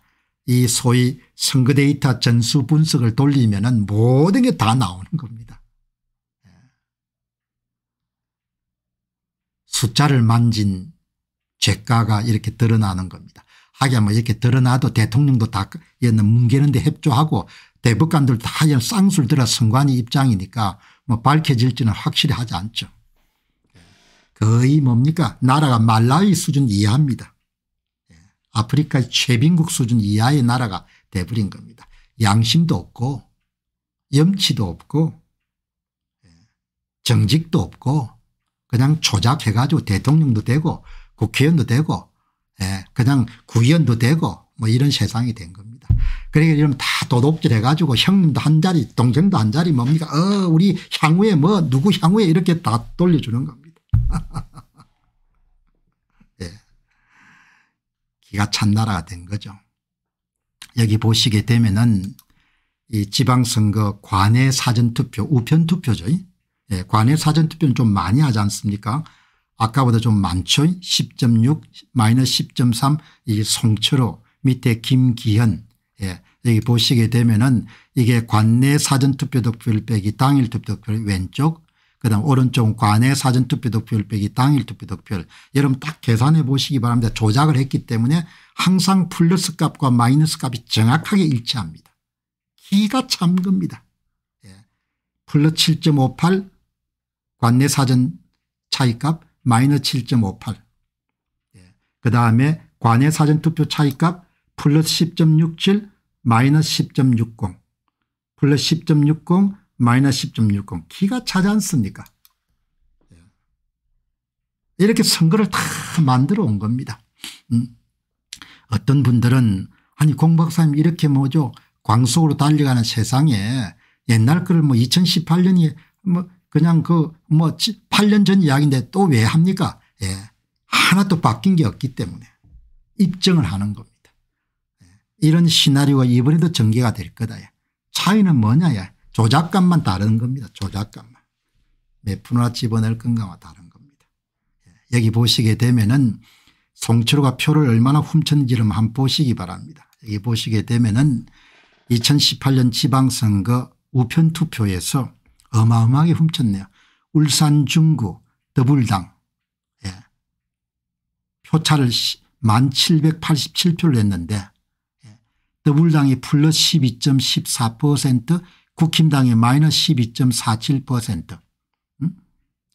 이 소위 선거 데이터 전수 분석을 돌리면 모든 게 다 나오는 겁니다. 예. 숫자를 만진 죄가가 이렇게 드러나는 겁니다. 하긴 뭐 이렇게 드러나도 대통령도 다 뭉개는데 협조하고 대법관들 다 하여간 쌍술 들어 선관위 입장이니까 뭐 밝혀질지는 확실히 하지 않죠. 예. 거의 뭡니까 나라가 말라위 수준 이하입니다. 아프리카의 최빈국 수준 이하의 나라가 돼버린 겁니다. 양심도 없고 염치도 없고 예, 정직도 없고 그냥 조작해가지고 대통령도 되고 국회의원도 되고 예, 그냥 구의원도 되고 뭐 이런 세상이 된 겁니다. 그러니까 이러면 다도덕질 해가지고 형님도 한 자리 동생도 한 자리 뭡니까 어 우리 향후에 뭐 누구 향후에 이렇게 다 돌려주는 겁니다. 기가 찬 나라가 된 거죠. 여기 보시게 되면은 이 지방선거 관내 사전투표 우편투표죠. 예, 관내 사전투표는 좀 많이 하지 않습니까 아까보다 좀 많죠. 10.6 마이너스 10.3이 송철호 밑에 김기현 예, 여기 보시게 되면은 이게 관내 사전투표 득표를 빼기 당일 투표 득표를 왼쪽 그다음 오른쪽 관외 사전투표 득표율 빼기 당일 투표 득표율 여러분 딱 계산해 보시기 바랍니다. 조작을 했기 때문에 항상 플러스 값과 마이너스 값이 정확하게 일치합니다. 기가 참 겁니다. 예. 플러스 7.58 관내 사전 차이값 마이너스 7.58 예. 그다음에 관내 사전투표 차이값 플러스 10.67 마이너스 10.60 플러스 10.60 마이너스 10.60 기가 차지 않습니까 예. 이렇게 선거를 다 만들어 온 겁니다. 음. 어떤 분들은 아니 공 박사님 이렇게 뭐죠 광속으로 달려가는 세상에 옛날 글을 뭐 2018년이 뭐 그냥 그뭐 8년 전 이야기인데 또 왜 합니까 예. 하나도 바뀐 게 없기 때문에 입증을 하는 겁니다. 예. 이런 시나리오가 이번에도 전개가 될 거다. 야. 예. 차이는 뭐냐 야. 예. 조작감만 다른 겁니다. 조작감만. 몇 푼이나 집어낼 건가와 다른 겁니다. 예. 여기 보시게 되면은 송철호가 표를 얼마나 훔쳤는지를 한번 보시기 바랍니다. 여기 보시게 되면은 2018년 지방선거 우편투표에서 어마어마하게 훔쳤네요. 울산 중구 더불당 예. 표차를 1787표를 냈는데 예. 더불당이 플러스 12.14% 국힘당이 마이너스 12.47% 음?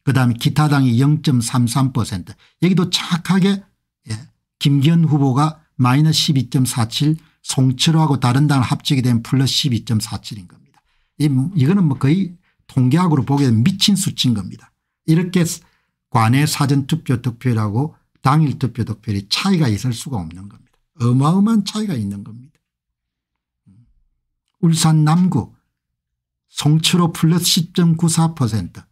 그다음에 기타당이 0.33% 여기도 착하게 예. 김기현 후보가 마이너스 12.47 송철호하고 다른 당을 합치게 되면 플러스 12.47인 겁니다. 이, 이거는 뭐 거의 통계학으로 보게 되면 미친 수치인 겁니다. 이렇게 관외 사전투표 득표라고 당일 투표 득표의 차이가 있을 수가 없는 겁니다. 어마어마한 차이가 있는 겁니다. 음. 울산 남구 송철호 플러스 10.94%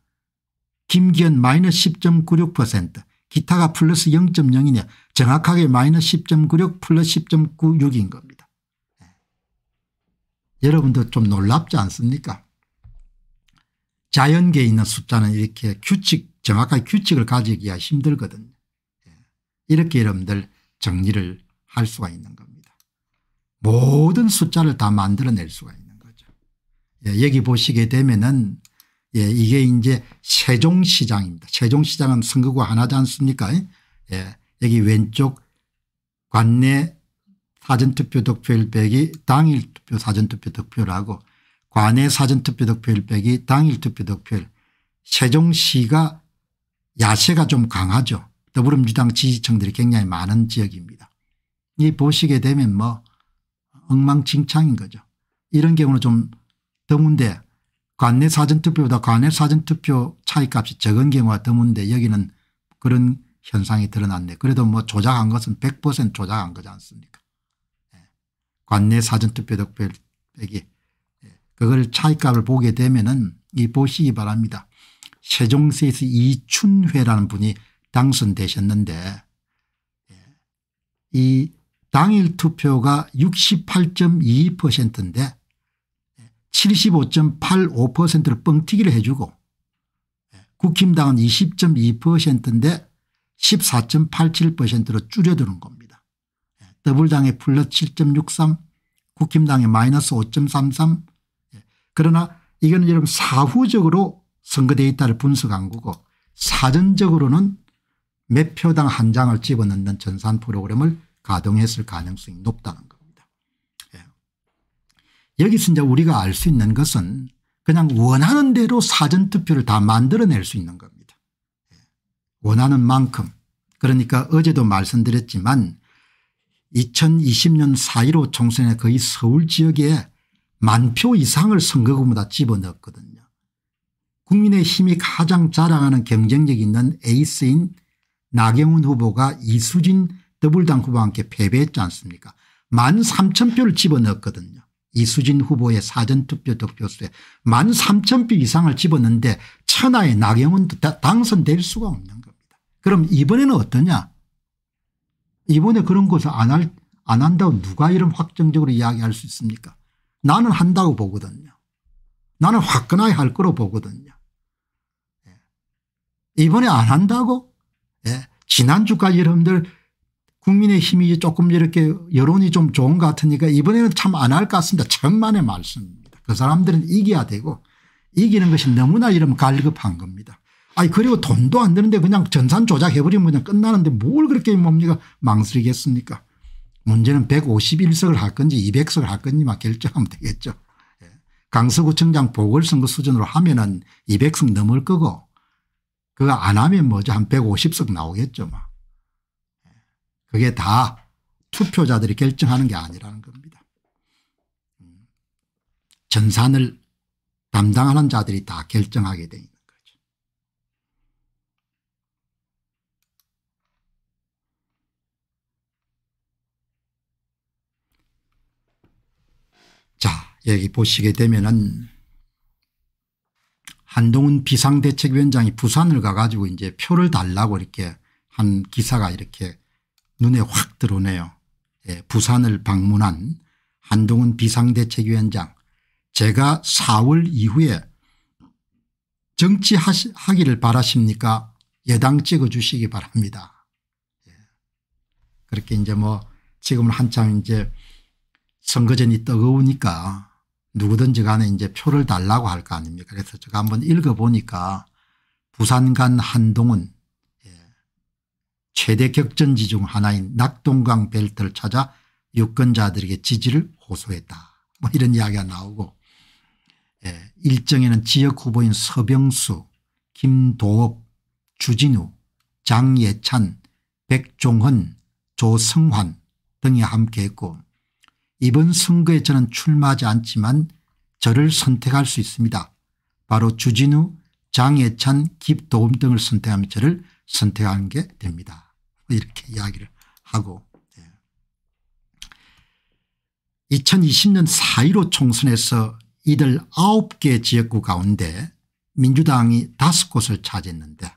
김기현 마이너스 10.96% 기타가 플러스 0.0이냐 정확하게 마이너스 10.96 플러스 10.96인 겁니다. 예. 여러분도 좀 놀랍지 않습니까 자연계에 있는 숫자는 이렇게 규칙 정확한 규칙을 가지기가 힘들거든요. 예. 이렇게 여러분들 정리를 할 수가 있는 겁니다. 모든 숫자를 다 만들어낼 수가 있는 예, 여기 보시게 되면은 예, 이게 이제 세종시장입니다. 세종시장은 선거구 하나지 않습니까? 예, 여기 왼쪽 관내 사전투표 득표율 빼기 당일 투표 사전투표 득표라고 관내 사전투표 득표율 빼기 당일 투표 득표율 세종시가 야세가 좀 강하죠. 더불어민주당 지지층들이 굉장히 많은 지역입니다. 이 보시게 되면 뭐 엉망진창인 거죠. 이런 경우는 좀 드문데 관내 사전투표보다 관내 사전투표 차이값이 적은 경우가 드문데 여기는 그런 현상이 드러났네. 그래도 뭐 조작한 것은 100% 조작한 거지 않습니까? 예. 관내 사전투표 득표율이 예. 그걸 차이값을 보게 되면은 이 보시기 바랍니다. 세종시에서 이춘회라는 분이 당선되셨는데 예. 이 당일 투표가 68.2%인데 75.85%를 뻥튀기를 해주고 예, 국힘당은 20.2%인데 14.87%로 줄여드는 겁니다. 예, 더불당의 플러스 7.63 국힘당의 마이너스 5.33 예, 그러나 이거는 여러분 사후적으로 선거 데이터를 분석한 거고 사전적으로는 몇 표당 한 장을 집어넣는 전산 프로그램을 가동했을 가능성이 높다는 것. 여기서 이제 우리가 알 수 있는 것은 그냥 원하는 대로 사전투표를 다 만들어낼 수 있는 겁니다. 원하는 만큼 그러니까 어제도 말씀드렸지만 2020년 4.15 총선에 거의 서울 지역에 만 표 이상을 선거구마다 집어넣었거든요. 국민의힘이 가장 자랑하는 경쟁력 있는 에이스인 나경원 후보가 이수진 더블당 후보와 함께 패배했지 않습니까 만 3천 표를 집어넣었거든요. 이수진 후보의 사전투표 득표수에 1만 3천 표 이상을 집었는데 천하의 나경원 당선될 수가 없는 겁니다. 그럼 이번에는 어떠냐 이번에 그런 것을 안, 할, 안 한다고 누가 이런 확정적으로 이야기할 수 있습니까 나는 한다고 보거든요. 나는 화끈하게 할 거로 보거든요. 예. 이번에 안 한다고? 예. 지난주까지 여러분들 국민의힘이 조금 이렇게 여론이 좀 좋은 것 같으니까 이번에는 참 안 할 것 같습니다. 천만의 말씀입니다. 그 사람들은 이겨야 되고 이기는 것이 너무나 이러면 갈급한 겁니다. 아니 그리고 돈도 안 되는데 그냥 전산 조작해버리면 그냥 끝나는데 뭘 그렇게 뭡니까 망설이겠습니까 문제는 151석을 할 건지 200석을 할 건지 막 결정하면 되겠죠. 예. 강서구청장 보궐선거 수준으로 하면은 200석 넘을 거고 그거 안 하면 뭐죠 한 150석 나오겠죠 막. 뭐. 그게 다 투표자들이 결정하는 게 아니라는 겁니다. 음. 전산을 담당하는 자들이 다 결정하게 돼 있는 거죠. 자 여기 보시게 되면은 한동훈 비상대책위원장이 부산을 가가지고 이제 표를 달라고 이렇게 한 기사가 이렇게 눈에 확 들어오네요. 예, 부산을 방문한 한동훈 비상대책위원장 제가 4월 이후에 정치하기를 바라십니까 예당 찍어주시기 바랍니다. 예. 그렇게 이제 뭐 지금은 한참 이제 선거전이 뜨거우니까 누구든지 간에 이제 표를 달라고 할 거 아닙니까 그래서 제가 한번 읽어보니까 부산간 한동훈 최대 격전지 중 하나인 낙동강 벨트를 찾아 유권자들에게 지지를 호소했다. 뭐 이런 이야기가 나오고 예, 일정에는 지역 후보인 서병수 김도옥 주진우 장예찬 백종헌 조성환 등이 함께했고 이번 선거에 저는 출마하지 않지만 저를 선택할 수 있습니다. 바로 주진우 장예찬 김도움 등을 선택하면 저를 선택한 게 됩니다. 뭐 이렇게 이야기를 하고 2020년 예. 4.15 총선에서 이들 9개 지역구 가운데 민주당이 5곳을 차지했는데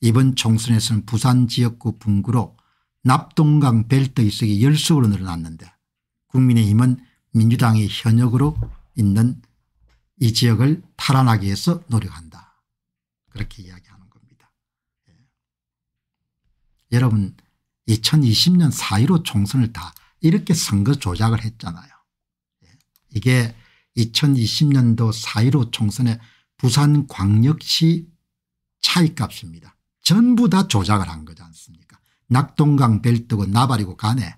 이번 총선에서는 부산 지역구 분구로 납동강 벨트 이석이 10석으로 늘어났는데 국민의힘은 민주당이 현역으로 있는 이 지역을 탈환하기 위해서 노력한다. 그렇게 이야기합니다. 여러분 2020년 4.15 총선을 다 이렇게 선거 조작을 했잖아요. 예. 이게 2020년도 4.15 총선의 부산광역시 차이값입니다. 전부 다 조작을 한 거지 않습니까 낙동강 벨트고 나발이고 간에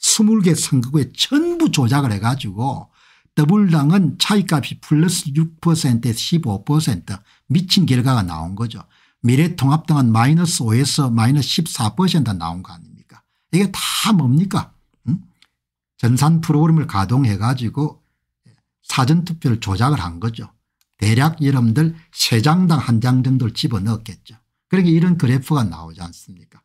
20개 선거구에 전부 조작을 해가지고 더블당은 차이값이 플러스 6%에서 15% 미친 결과가 나온 거죠. 미래통합당은 마이너스 5에서 마이너스 14% 나온 거 아닙니까 이게 다 뭡니까 전산 프로그램을 가동해 가지고 사전투표를 조작을 한 거죠. 대략 여러분들 3장당 한 장 정도를 집어넣었겠죠. 그러니 이런 그래프가 나오지 않습니까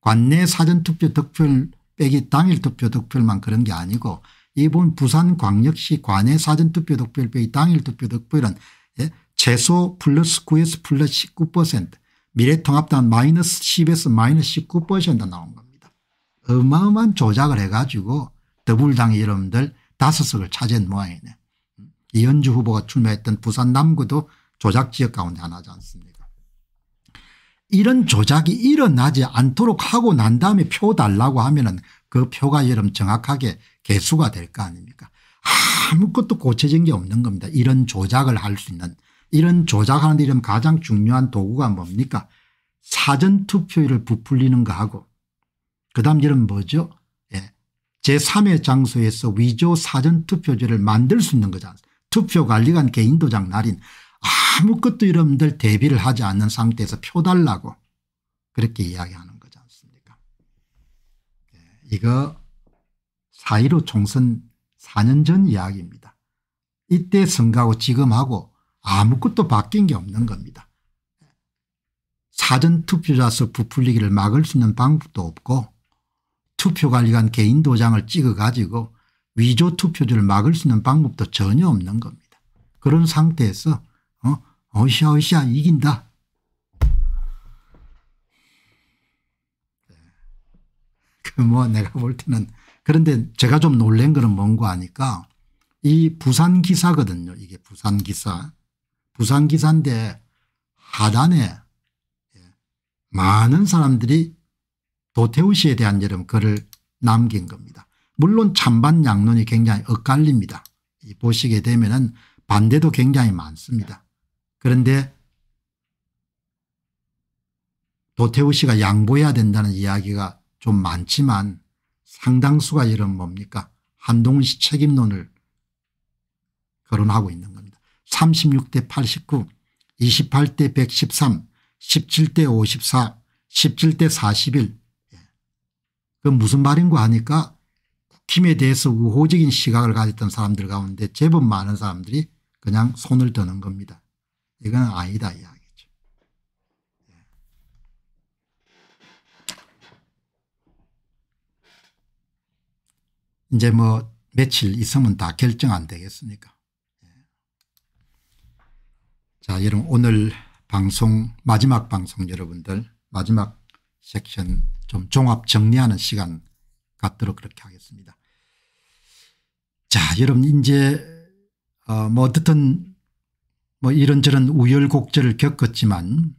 관내 사전투표 득표율 빼기 당일 투표 득표율만 그런 게 아니고 이번 부산광역시 관내 사전투표 득표율 빼기 당일 투표 득표율은 최소 플러스 9에서 플러스 19% 미래통합당 마이너스 10에서 마이너스 19% 나온 겁니다. 어마어마한 조작을 해가지고 더불당 여러분들 다섯 석을 차지한 모양이네. 이현주 후보가 출마했던 부산 남구도 조작 지역 가운데 하나지 않습니까 이런 조작이 일어나지 않도록 하고 난 다음에 표 달라고 하면 은그 표가 여러분 정확하게 개수가 될 거 아닙니까 아무것도 고쳐진 게 없는 겁니다. 이런 조작을 할 수 있는 이런 조작하는 데 이런 가장 중요한 도구가 뭡니까 사전투표율을 부풀리는 거하고 그다음 일은 뭐죠 예. 제3의 장소에서 위조 사전투표제를 만들 수 있는 거잖아 투표관리관 개인도장 날인 아무것도 여러분들 대비를 하지 않는 상태에서 표 달라고 그렇게 이야기하는 거지 않습니까 예. 이거 4.15 총선 4년 전 이야기입니다. 이때 선거하고 지금하고 아무것도 바뀐 게 없는 겁니다. 사전투표자서 부풀리기를 막을 수 있는 방법도 없고 투표관리관 개인 도장을 찍어 가지고 위조 투표지를 막을 수 있는 방법도 전혀 없는 겁니다. 그런 상태에서 어? 어시아 어시아 이긴다. 그 뭐 내가 볼 때는 그런데 제가 좀 놀란 거는 뭔가 하니까 이 부산 기사거든요. 이게 부산 기사. 부산기사인데 하단에 예, 많은 사람들이 도태우 씨에 대한 여름 글을 남긴 겁니다. 물론 찬반 양론이 굉장히 엇갈립니다. 보시게 되면 은 반대도 굉장히 많습니다. 그런데 도태우 씨가 양보해야 된다는 이야기가 좀 많지만 상당수가 이런 뭡니까 한동훈 씨 책임론을 거론하고 있는 겁니다. 36대 89 28대 113 17대 54 17대 41그 무슨 말인가 하니까 국힘에 대해서 우호적인 시각을 가졌던 사람들 가운데 제법 많은 사람들이 그냥 손을 드는 겁니다. 이건 아니다 이야기죠. 예. 이제 뭐 며칠 있으면 다 결정 안 되겠습니까 자, 여러분 오늘 방송 마지막 방송 여러분들 마지막 섹션 좀 종합 정리하는 시간 갖도록 그렇게 하겠습니다. 자, 여러분 이제 어, 뭐 어떻든 뭐 이런저런 우열곡절을 겪었지만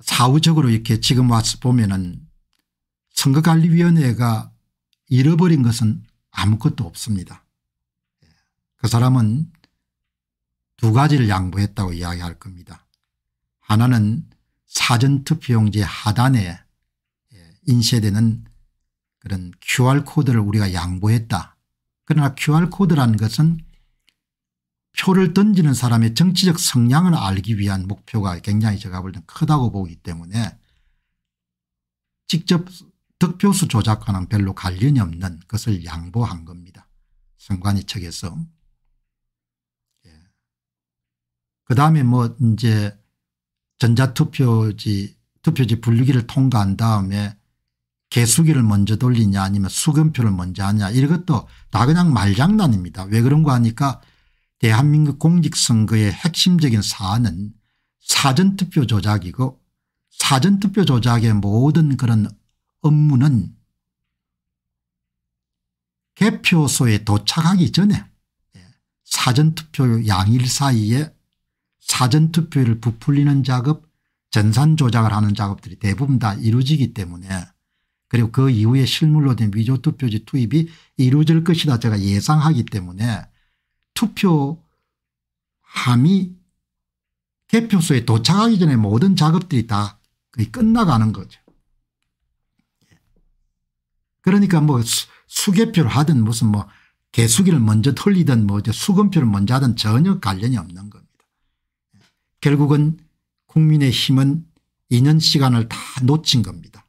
사후적으로 이렇게 지금 와서 보면은 선거관리위원회가 잃어버린 것은 아무것도 없습니다. 예. 그 사람은 두 가지를 양보했다고 이야기할 겁니다. 하나는 사전투표용지 하단에 예, 인쇄되는 그런 QR코드를 우리가 양보했다. 그러나 QR코드라는 것은 표를 던지는 사람의 정치적 성향을 알기 위한 목표가 굉장히 제가 볼땐 크다고 보기 때문에 직접 득표수 조작과는 별로 관련이 없는 것을 양보한 겁니다. 선관위 측에서. 그다음에 뭐 이제 전자투표지 투표지 분류기를 통과한 다음에 개수기를 먼저 돌리냐 아니면 수금표를 먼저 하냐 이것도 다 그냥 말장난입니다. 왜그런거 하니까 대한민국 공직선거의 핵심적인 사안은 사전투표 조작이고 사전투표 조작의 모든 그런 업무는 개표소에 도착하기 전에 예, 사전투표 양일 사이에 사전투표를 부풀리는 작업 전산 조작을 하는 작업들이 대부분 다 이루어지기 때문에 그리고 그 이후에 실물로 된 위조투표지 투입이 이루어질 것이다 제가 예상하기 때문에 투표함이 개표소에 도착하기 전에 모든 작업들이 다 거의 끝나가는 거죠. 예. 그러니까 뭐 수, 개표를 하든 무슨 뭐 개수기를 먼저 털리든뭐수금표를 먼저 하든 전혀 관련이 없는 거예 결국은 국민의힘은 2년 시간을 다 놓친 겁니다.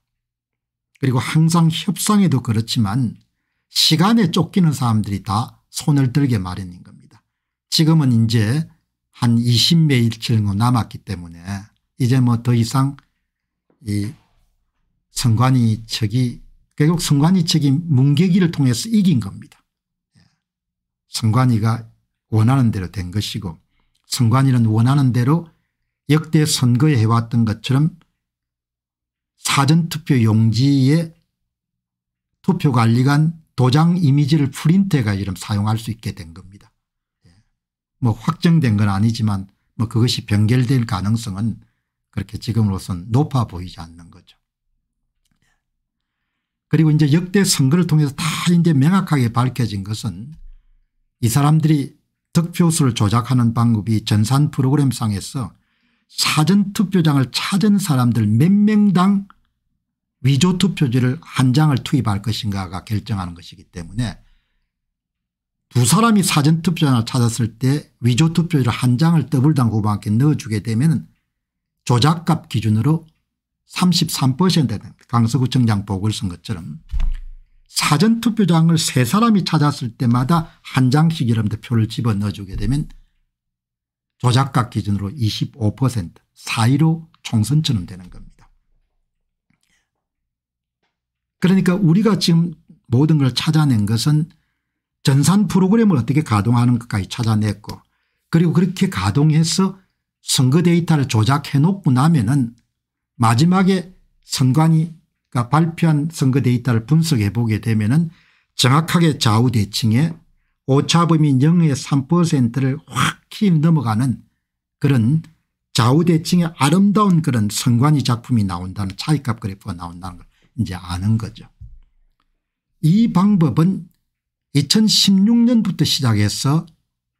그리고 항상 협상에도 그렇지만 시간에 쫓기는 사람들이 다 손을 들게 마련인 겁니다. 지금은 이제 한 20매일 정도 남았기 때문에 이제 뭐 더 이상 이 선관위 측이 결국 선관위 측이 뭉개기를 통해서 이긴 겁니다. 예. 선관위가 원하는 대로 된 것이고 선관위는 원하는 대로 역대 선거에 해왔던 것처럼 사전투표 용지에 투표관리관 도장 이미지를 프린트해가지고 사용할 수 있게 된 겁니다. 예. 뭐 확정된 건 아니지만 뭐 그것이 변결될 가능성은 그렇게 지금으로선 높아 보이지 않는 거죠. 예. 그리고 이제 역대 선거를 통해서 다 이제 명확하게 밝혀진 것은 이 사람들이 득표수를 조작하는 방법이 전산 프로그램상에서 사전투표장을 찾은 사람들 몇 명당 위조투표지를 한 장을 투입할 것인가가 결정하는 것이기 때문에 두 사람이 사전투표장을 찾았을 때 위조투표지를 한 장을 더블당 후보한테 넣어주게 되면 조작값 기준으로 33%에 강서구청장 보궐선거처럼 사전투표장을 세 사람이 찾았을 때마다 한 장씩 여러분들 표를 집어넣어주게 되면 조작각 기준으로 25% 사이로 총선처럼 되는 겁니다. 그러니까 우리가 지금 모든 걸 찾아낸 것은 전산 프로그램을 어떻게 가동하는 것까지 찾아냈고 그리고 그렇게 가동해서 선거 데이터를 조작해 놓고 나면은 마지막에 선관위 가 발표한 선거 데이터를 분석해 보게 되면 은 정확하게 좌우대칭에 오차범위 0의 3%를 확히 넘어가는 그런 좌우대칭의 아름다운 그런 선관위 작품이 나온다는 차이값 그래프가 나온다는 걸 이제 아는 거죠. 이 방법은 2016년부터 시작해서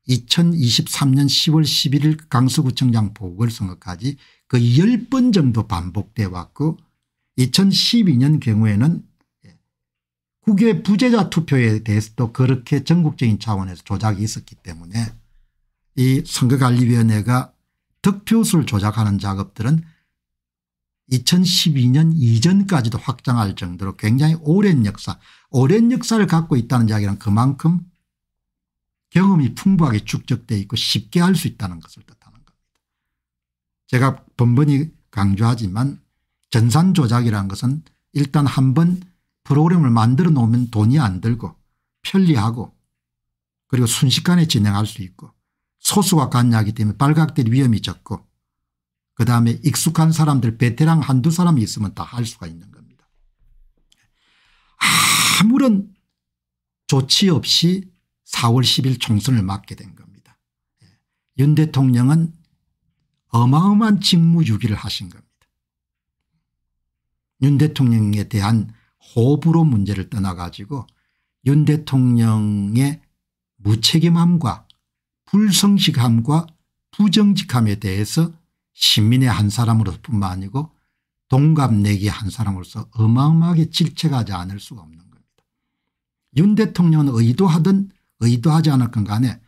2023년 10월 11일 강서구청장 보궐선거까지 그 10번 정도 반복돼 왔고 2012년 경우에는 예, 국외 부재자 투표에 대해서도 그렇게 전국적인 차원에서 조작이 있었기 때문에 이 선거관리위원회가 득표수를 조작하는 작업들은 2012년 이전까지도 확장할 정도로 굉장히 오랜 역사 오랜 역사를 갖고 있다는 이야기는 그만큼 경험이 풍부하게 축적되어 있고 쉽게 할 수 있다는 것을 뜻하는 겁니다. 제가 번번이 강조하지만 전산 조작이라는 것은 일단 한 번 프로그램을 만들어 놓으면 돈이 안 들고 편리하고 그리고 순식간에 진행할 수 있고 소수와 관여하기 때문에 발각될 위험이 적고 그다음에 익숙한 사람들 베테랑 한두 사람이 있으면 다 할 수가 있는 겁니다. 아무런 조치 없이 4월 10일 총선을 맡게된 겁니다. 예. 윤 대통령은 어마어마한 직무유기를 하신 겁니다. 윤 대통령에 대한 호불호 문제를 떠나 가지고 윤 대통령의 무책임함과 불성실함과 부정직함에 대해서 시민의 한 사람으로뿐만 아니고 동갑내기 한 사람으로서 어마어마하게 질책하지 않을 수가 없는 겁니다. 윤 대통령은 의도하든 의도하지 않았건 간에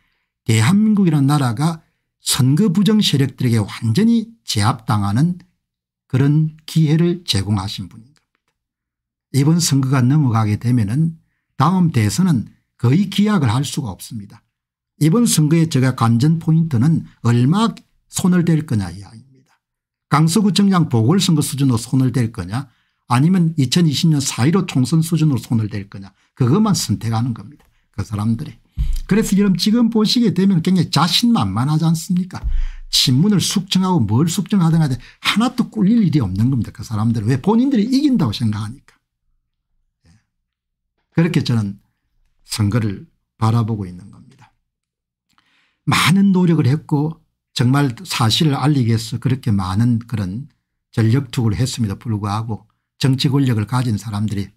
대한민국이라는 나라가 선거 부정 세력들에게 완전히 제압당하는 그런 기회를 제공하신 분인 겁니다. 이번 선거가 넘어가게 되면 다음 대선은 거의 기약을 할 수가 없습니다. 이번 선거에 제가 관전 포인트는 얼마 손을 댈 거냐 이야기입니다. 강서구청장 보궐선거 수준으로 손을 댈 거냐 아니면 2020년 4.15 총선 수준으로 손을 댈 거냐 그것만 선택하는 겁니다. 그 사람들이. 그래서 여러분 지금 보시게 되면 굉장히 자신만만하지 않습니까 신문을 숙청하고 뭘 숙청하든 하든 하나도 꿀릴 일이 없는 겁니다. 그 사람들은 왜 본인들이 이긴다고 생각하니까. 예. 그렇게 저는 선거를 바라보고 있는 겁니다. 많은 노력을 했고 정말 사실을 알리기 위해서 그렇게 많은 그런 전력투구를 했음에도 불구하고 정치 권력을 가진 사람들이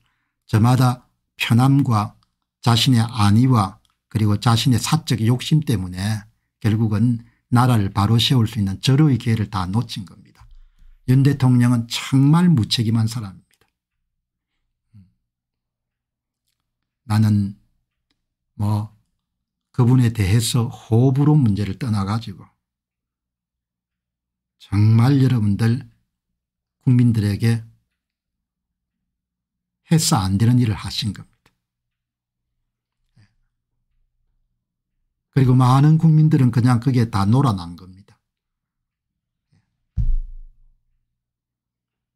저마다 편함과 자신의 안위와 그리고 자신의 사적 욕심 때문에 결국은 나라를 바로 세울 수 있는 절호의 기회를 다 놓친 겁니다. 윤 대통령은 정말 무책임한 사람입니다. 음. 나는 뭐 그분에 대해서 호불호 문제를 떠나가지고 정말 여러분들 국민들에게 해서 안 되는 일을 하신 겁니다. 그리고 많은 국민들은 그냥 그게 다 놀아난 겁니다.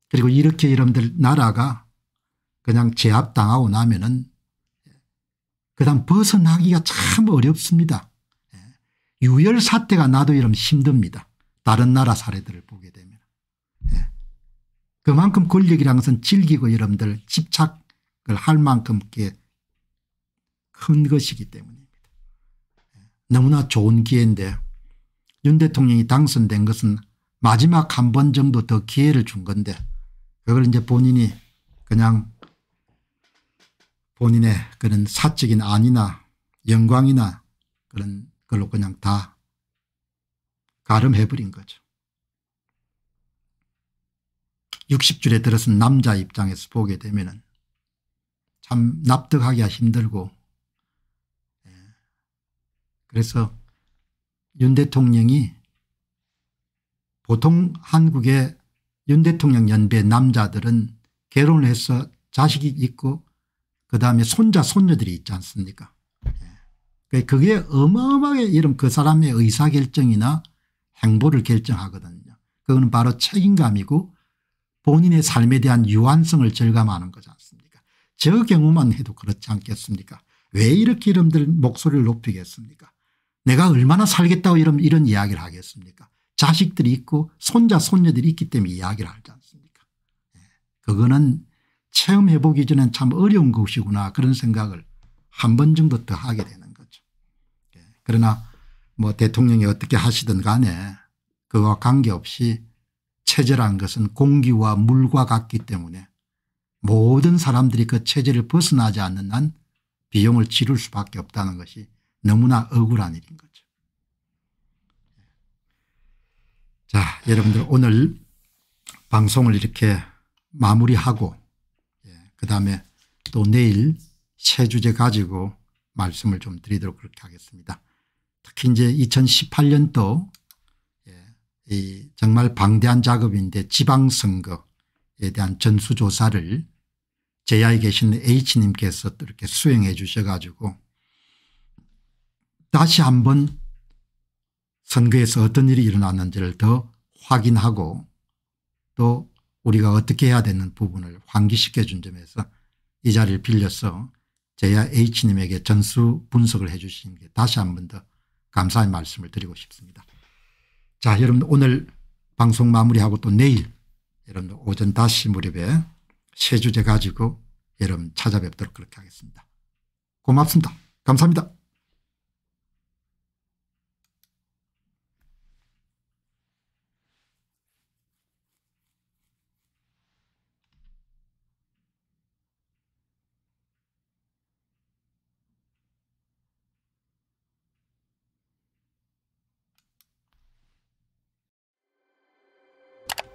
그리고 이렇게 여러분들 나라가 그냥 제압당하고 나면은 그 다음 벗어나기가 참 어렵습니다. 유혈 사태가 나도 이러면 힘듭니다. 다른 나라 사례들을 보게 되면. 그만큼 권력이란 것은 즐기고 여러분들 집착을 할 만큼 큰 것이기 때문에. 너무나 좋은 기회인데 윤 대통령이 당선된 것은 마지막 한 번 정도 더 기회를 준 건데 그걸 이제 본인이 그냥 본인의 그런 사적인 안이나 영광이나 그런 걸로 그냥 다 가름해버린 거죠. 60줄에 들어선 남자 입장에서 보게 되면 참 납득하기가 힘들고 그래서 윤 대통령이 보통 한국의 윤 대통령 연배 남자들은 결혼을 해서 자식이 있고 그다음에 손자 손녀들이 있지 않습니까 예. 그러니까 그게 어마어마하게 이런 그 사람의 의사결정이나 행보를 결정하거든요. 그거는 바로 책임감이고 본인의 삶에 대한 유한성을 절감하는 거지 않습니까 저 경우만 해도 그렇지 않겠습니까 왜 이렇게 이름들 목소리를 높이겠습니까 내가 얼마나 살겠다고 이런, 이런 이야기를 하겠습니까 자식들이 있고 손자 손녀들이 있기 때문에 이야기를 하지 않습니까 예. 그거는 체험해 보기 전엔 참 어려운 것이구나 그런 생각을 한 번 정도 더 하게 되는 거죠. 예. 그러나 뭐 대통령이 어떻게 하시든 간에 그와 관계없이 체제란 것은 공기와 물과 같기 때문에 모든 사람들이 그 체제를 벗어나지 않는 한 비용을 치를 수밖에 없다는 것이 너무나 억울한 일인 거죠. 자, 여러분들 오늘 방송을 이렇게 마무리하고 예, 그 다음에 또 내일 새 주제 가지고 말씀을 좀 드리도록 그렇게 하겠습니다. 특히 이제 2018년도 예, 정말 방대한 작업인데 지방선거에 대한 전수조사를 제야에 계신 H님께서 또 이렇게 수행해 주셔가지고 다시 한번 선거에서 어떤 일이 일어났는지를 더 확인하고 또 우리가 어떻게 해야 되는 부분을 환기시켜 준 점에서 이 자리를 빌려서 제야 H님에게 전수 분석을 해 주신 게 다시 한 번 더 감사의 말씀을 드리고 싶습니다. 자 여러분 오늘 방송 마무리하고 또 내일 여러분 오전 5시 무렵에 새 주제 가지고 여러분 찾아뵙도록 그렇게 하겠습니다. 고맙습니다. 감사합니다.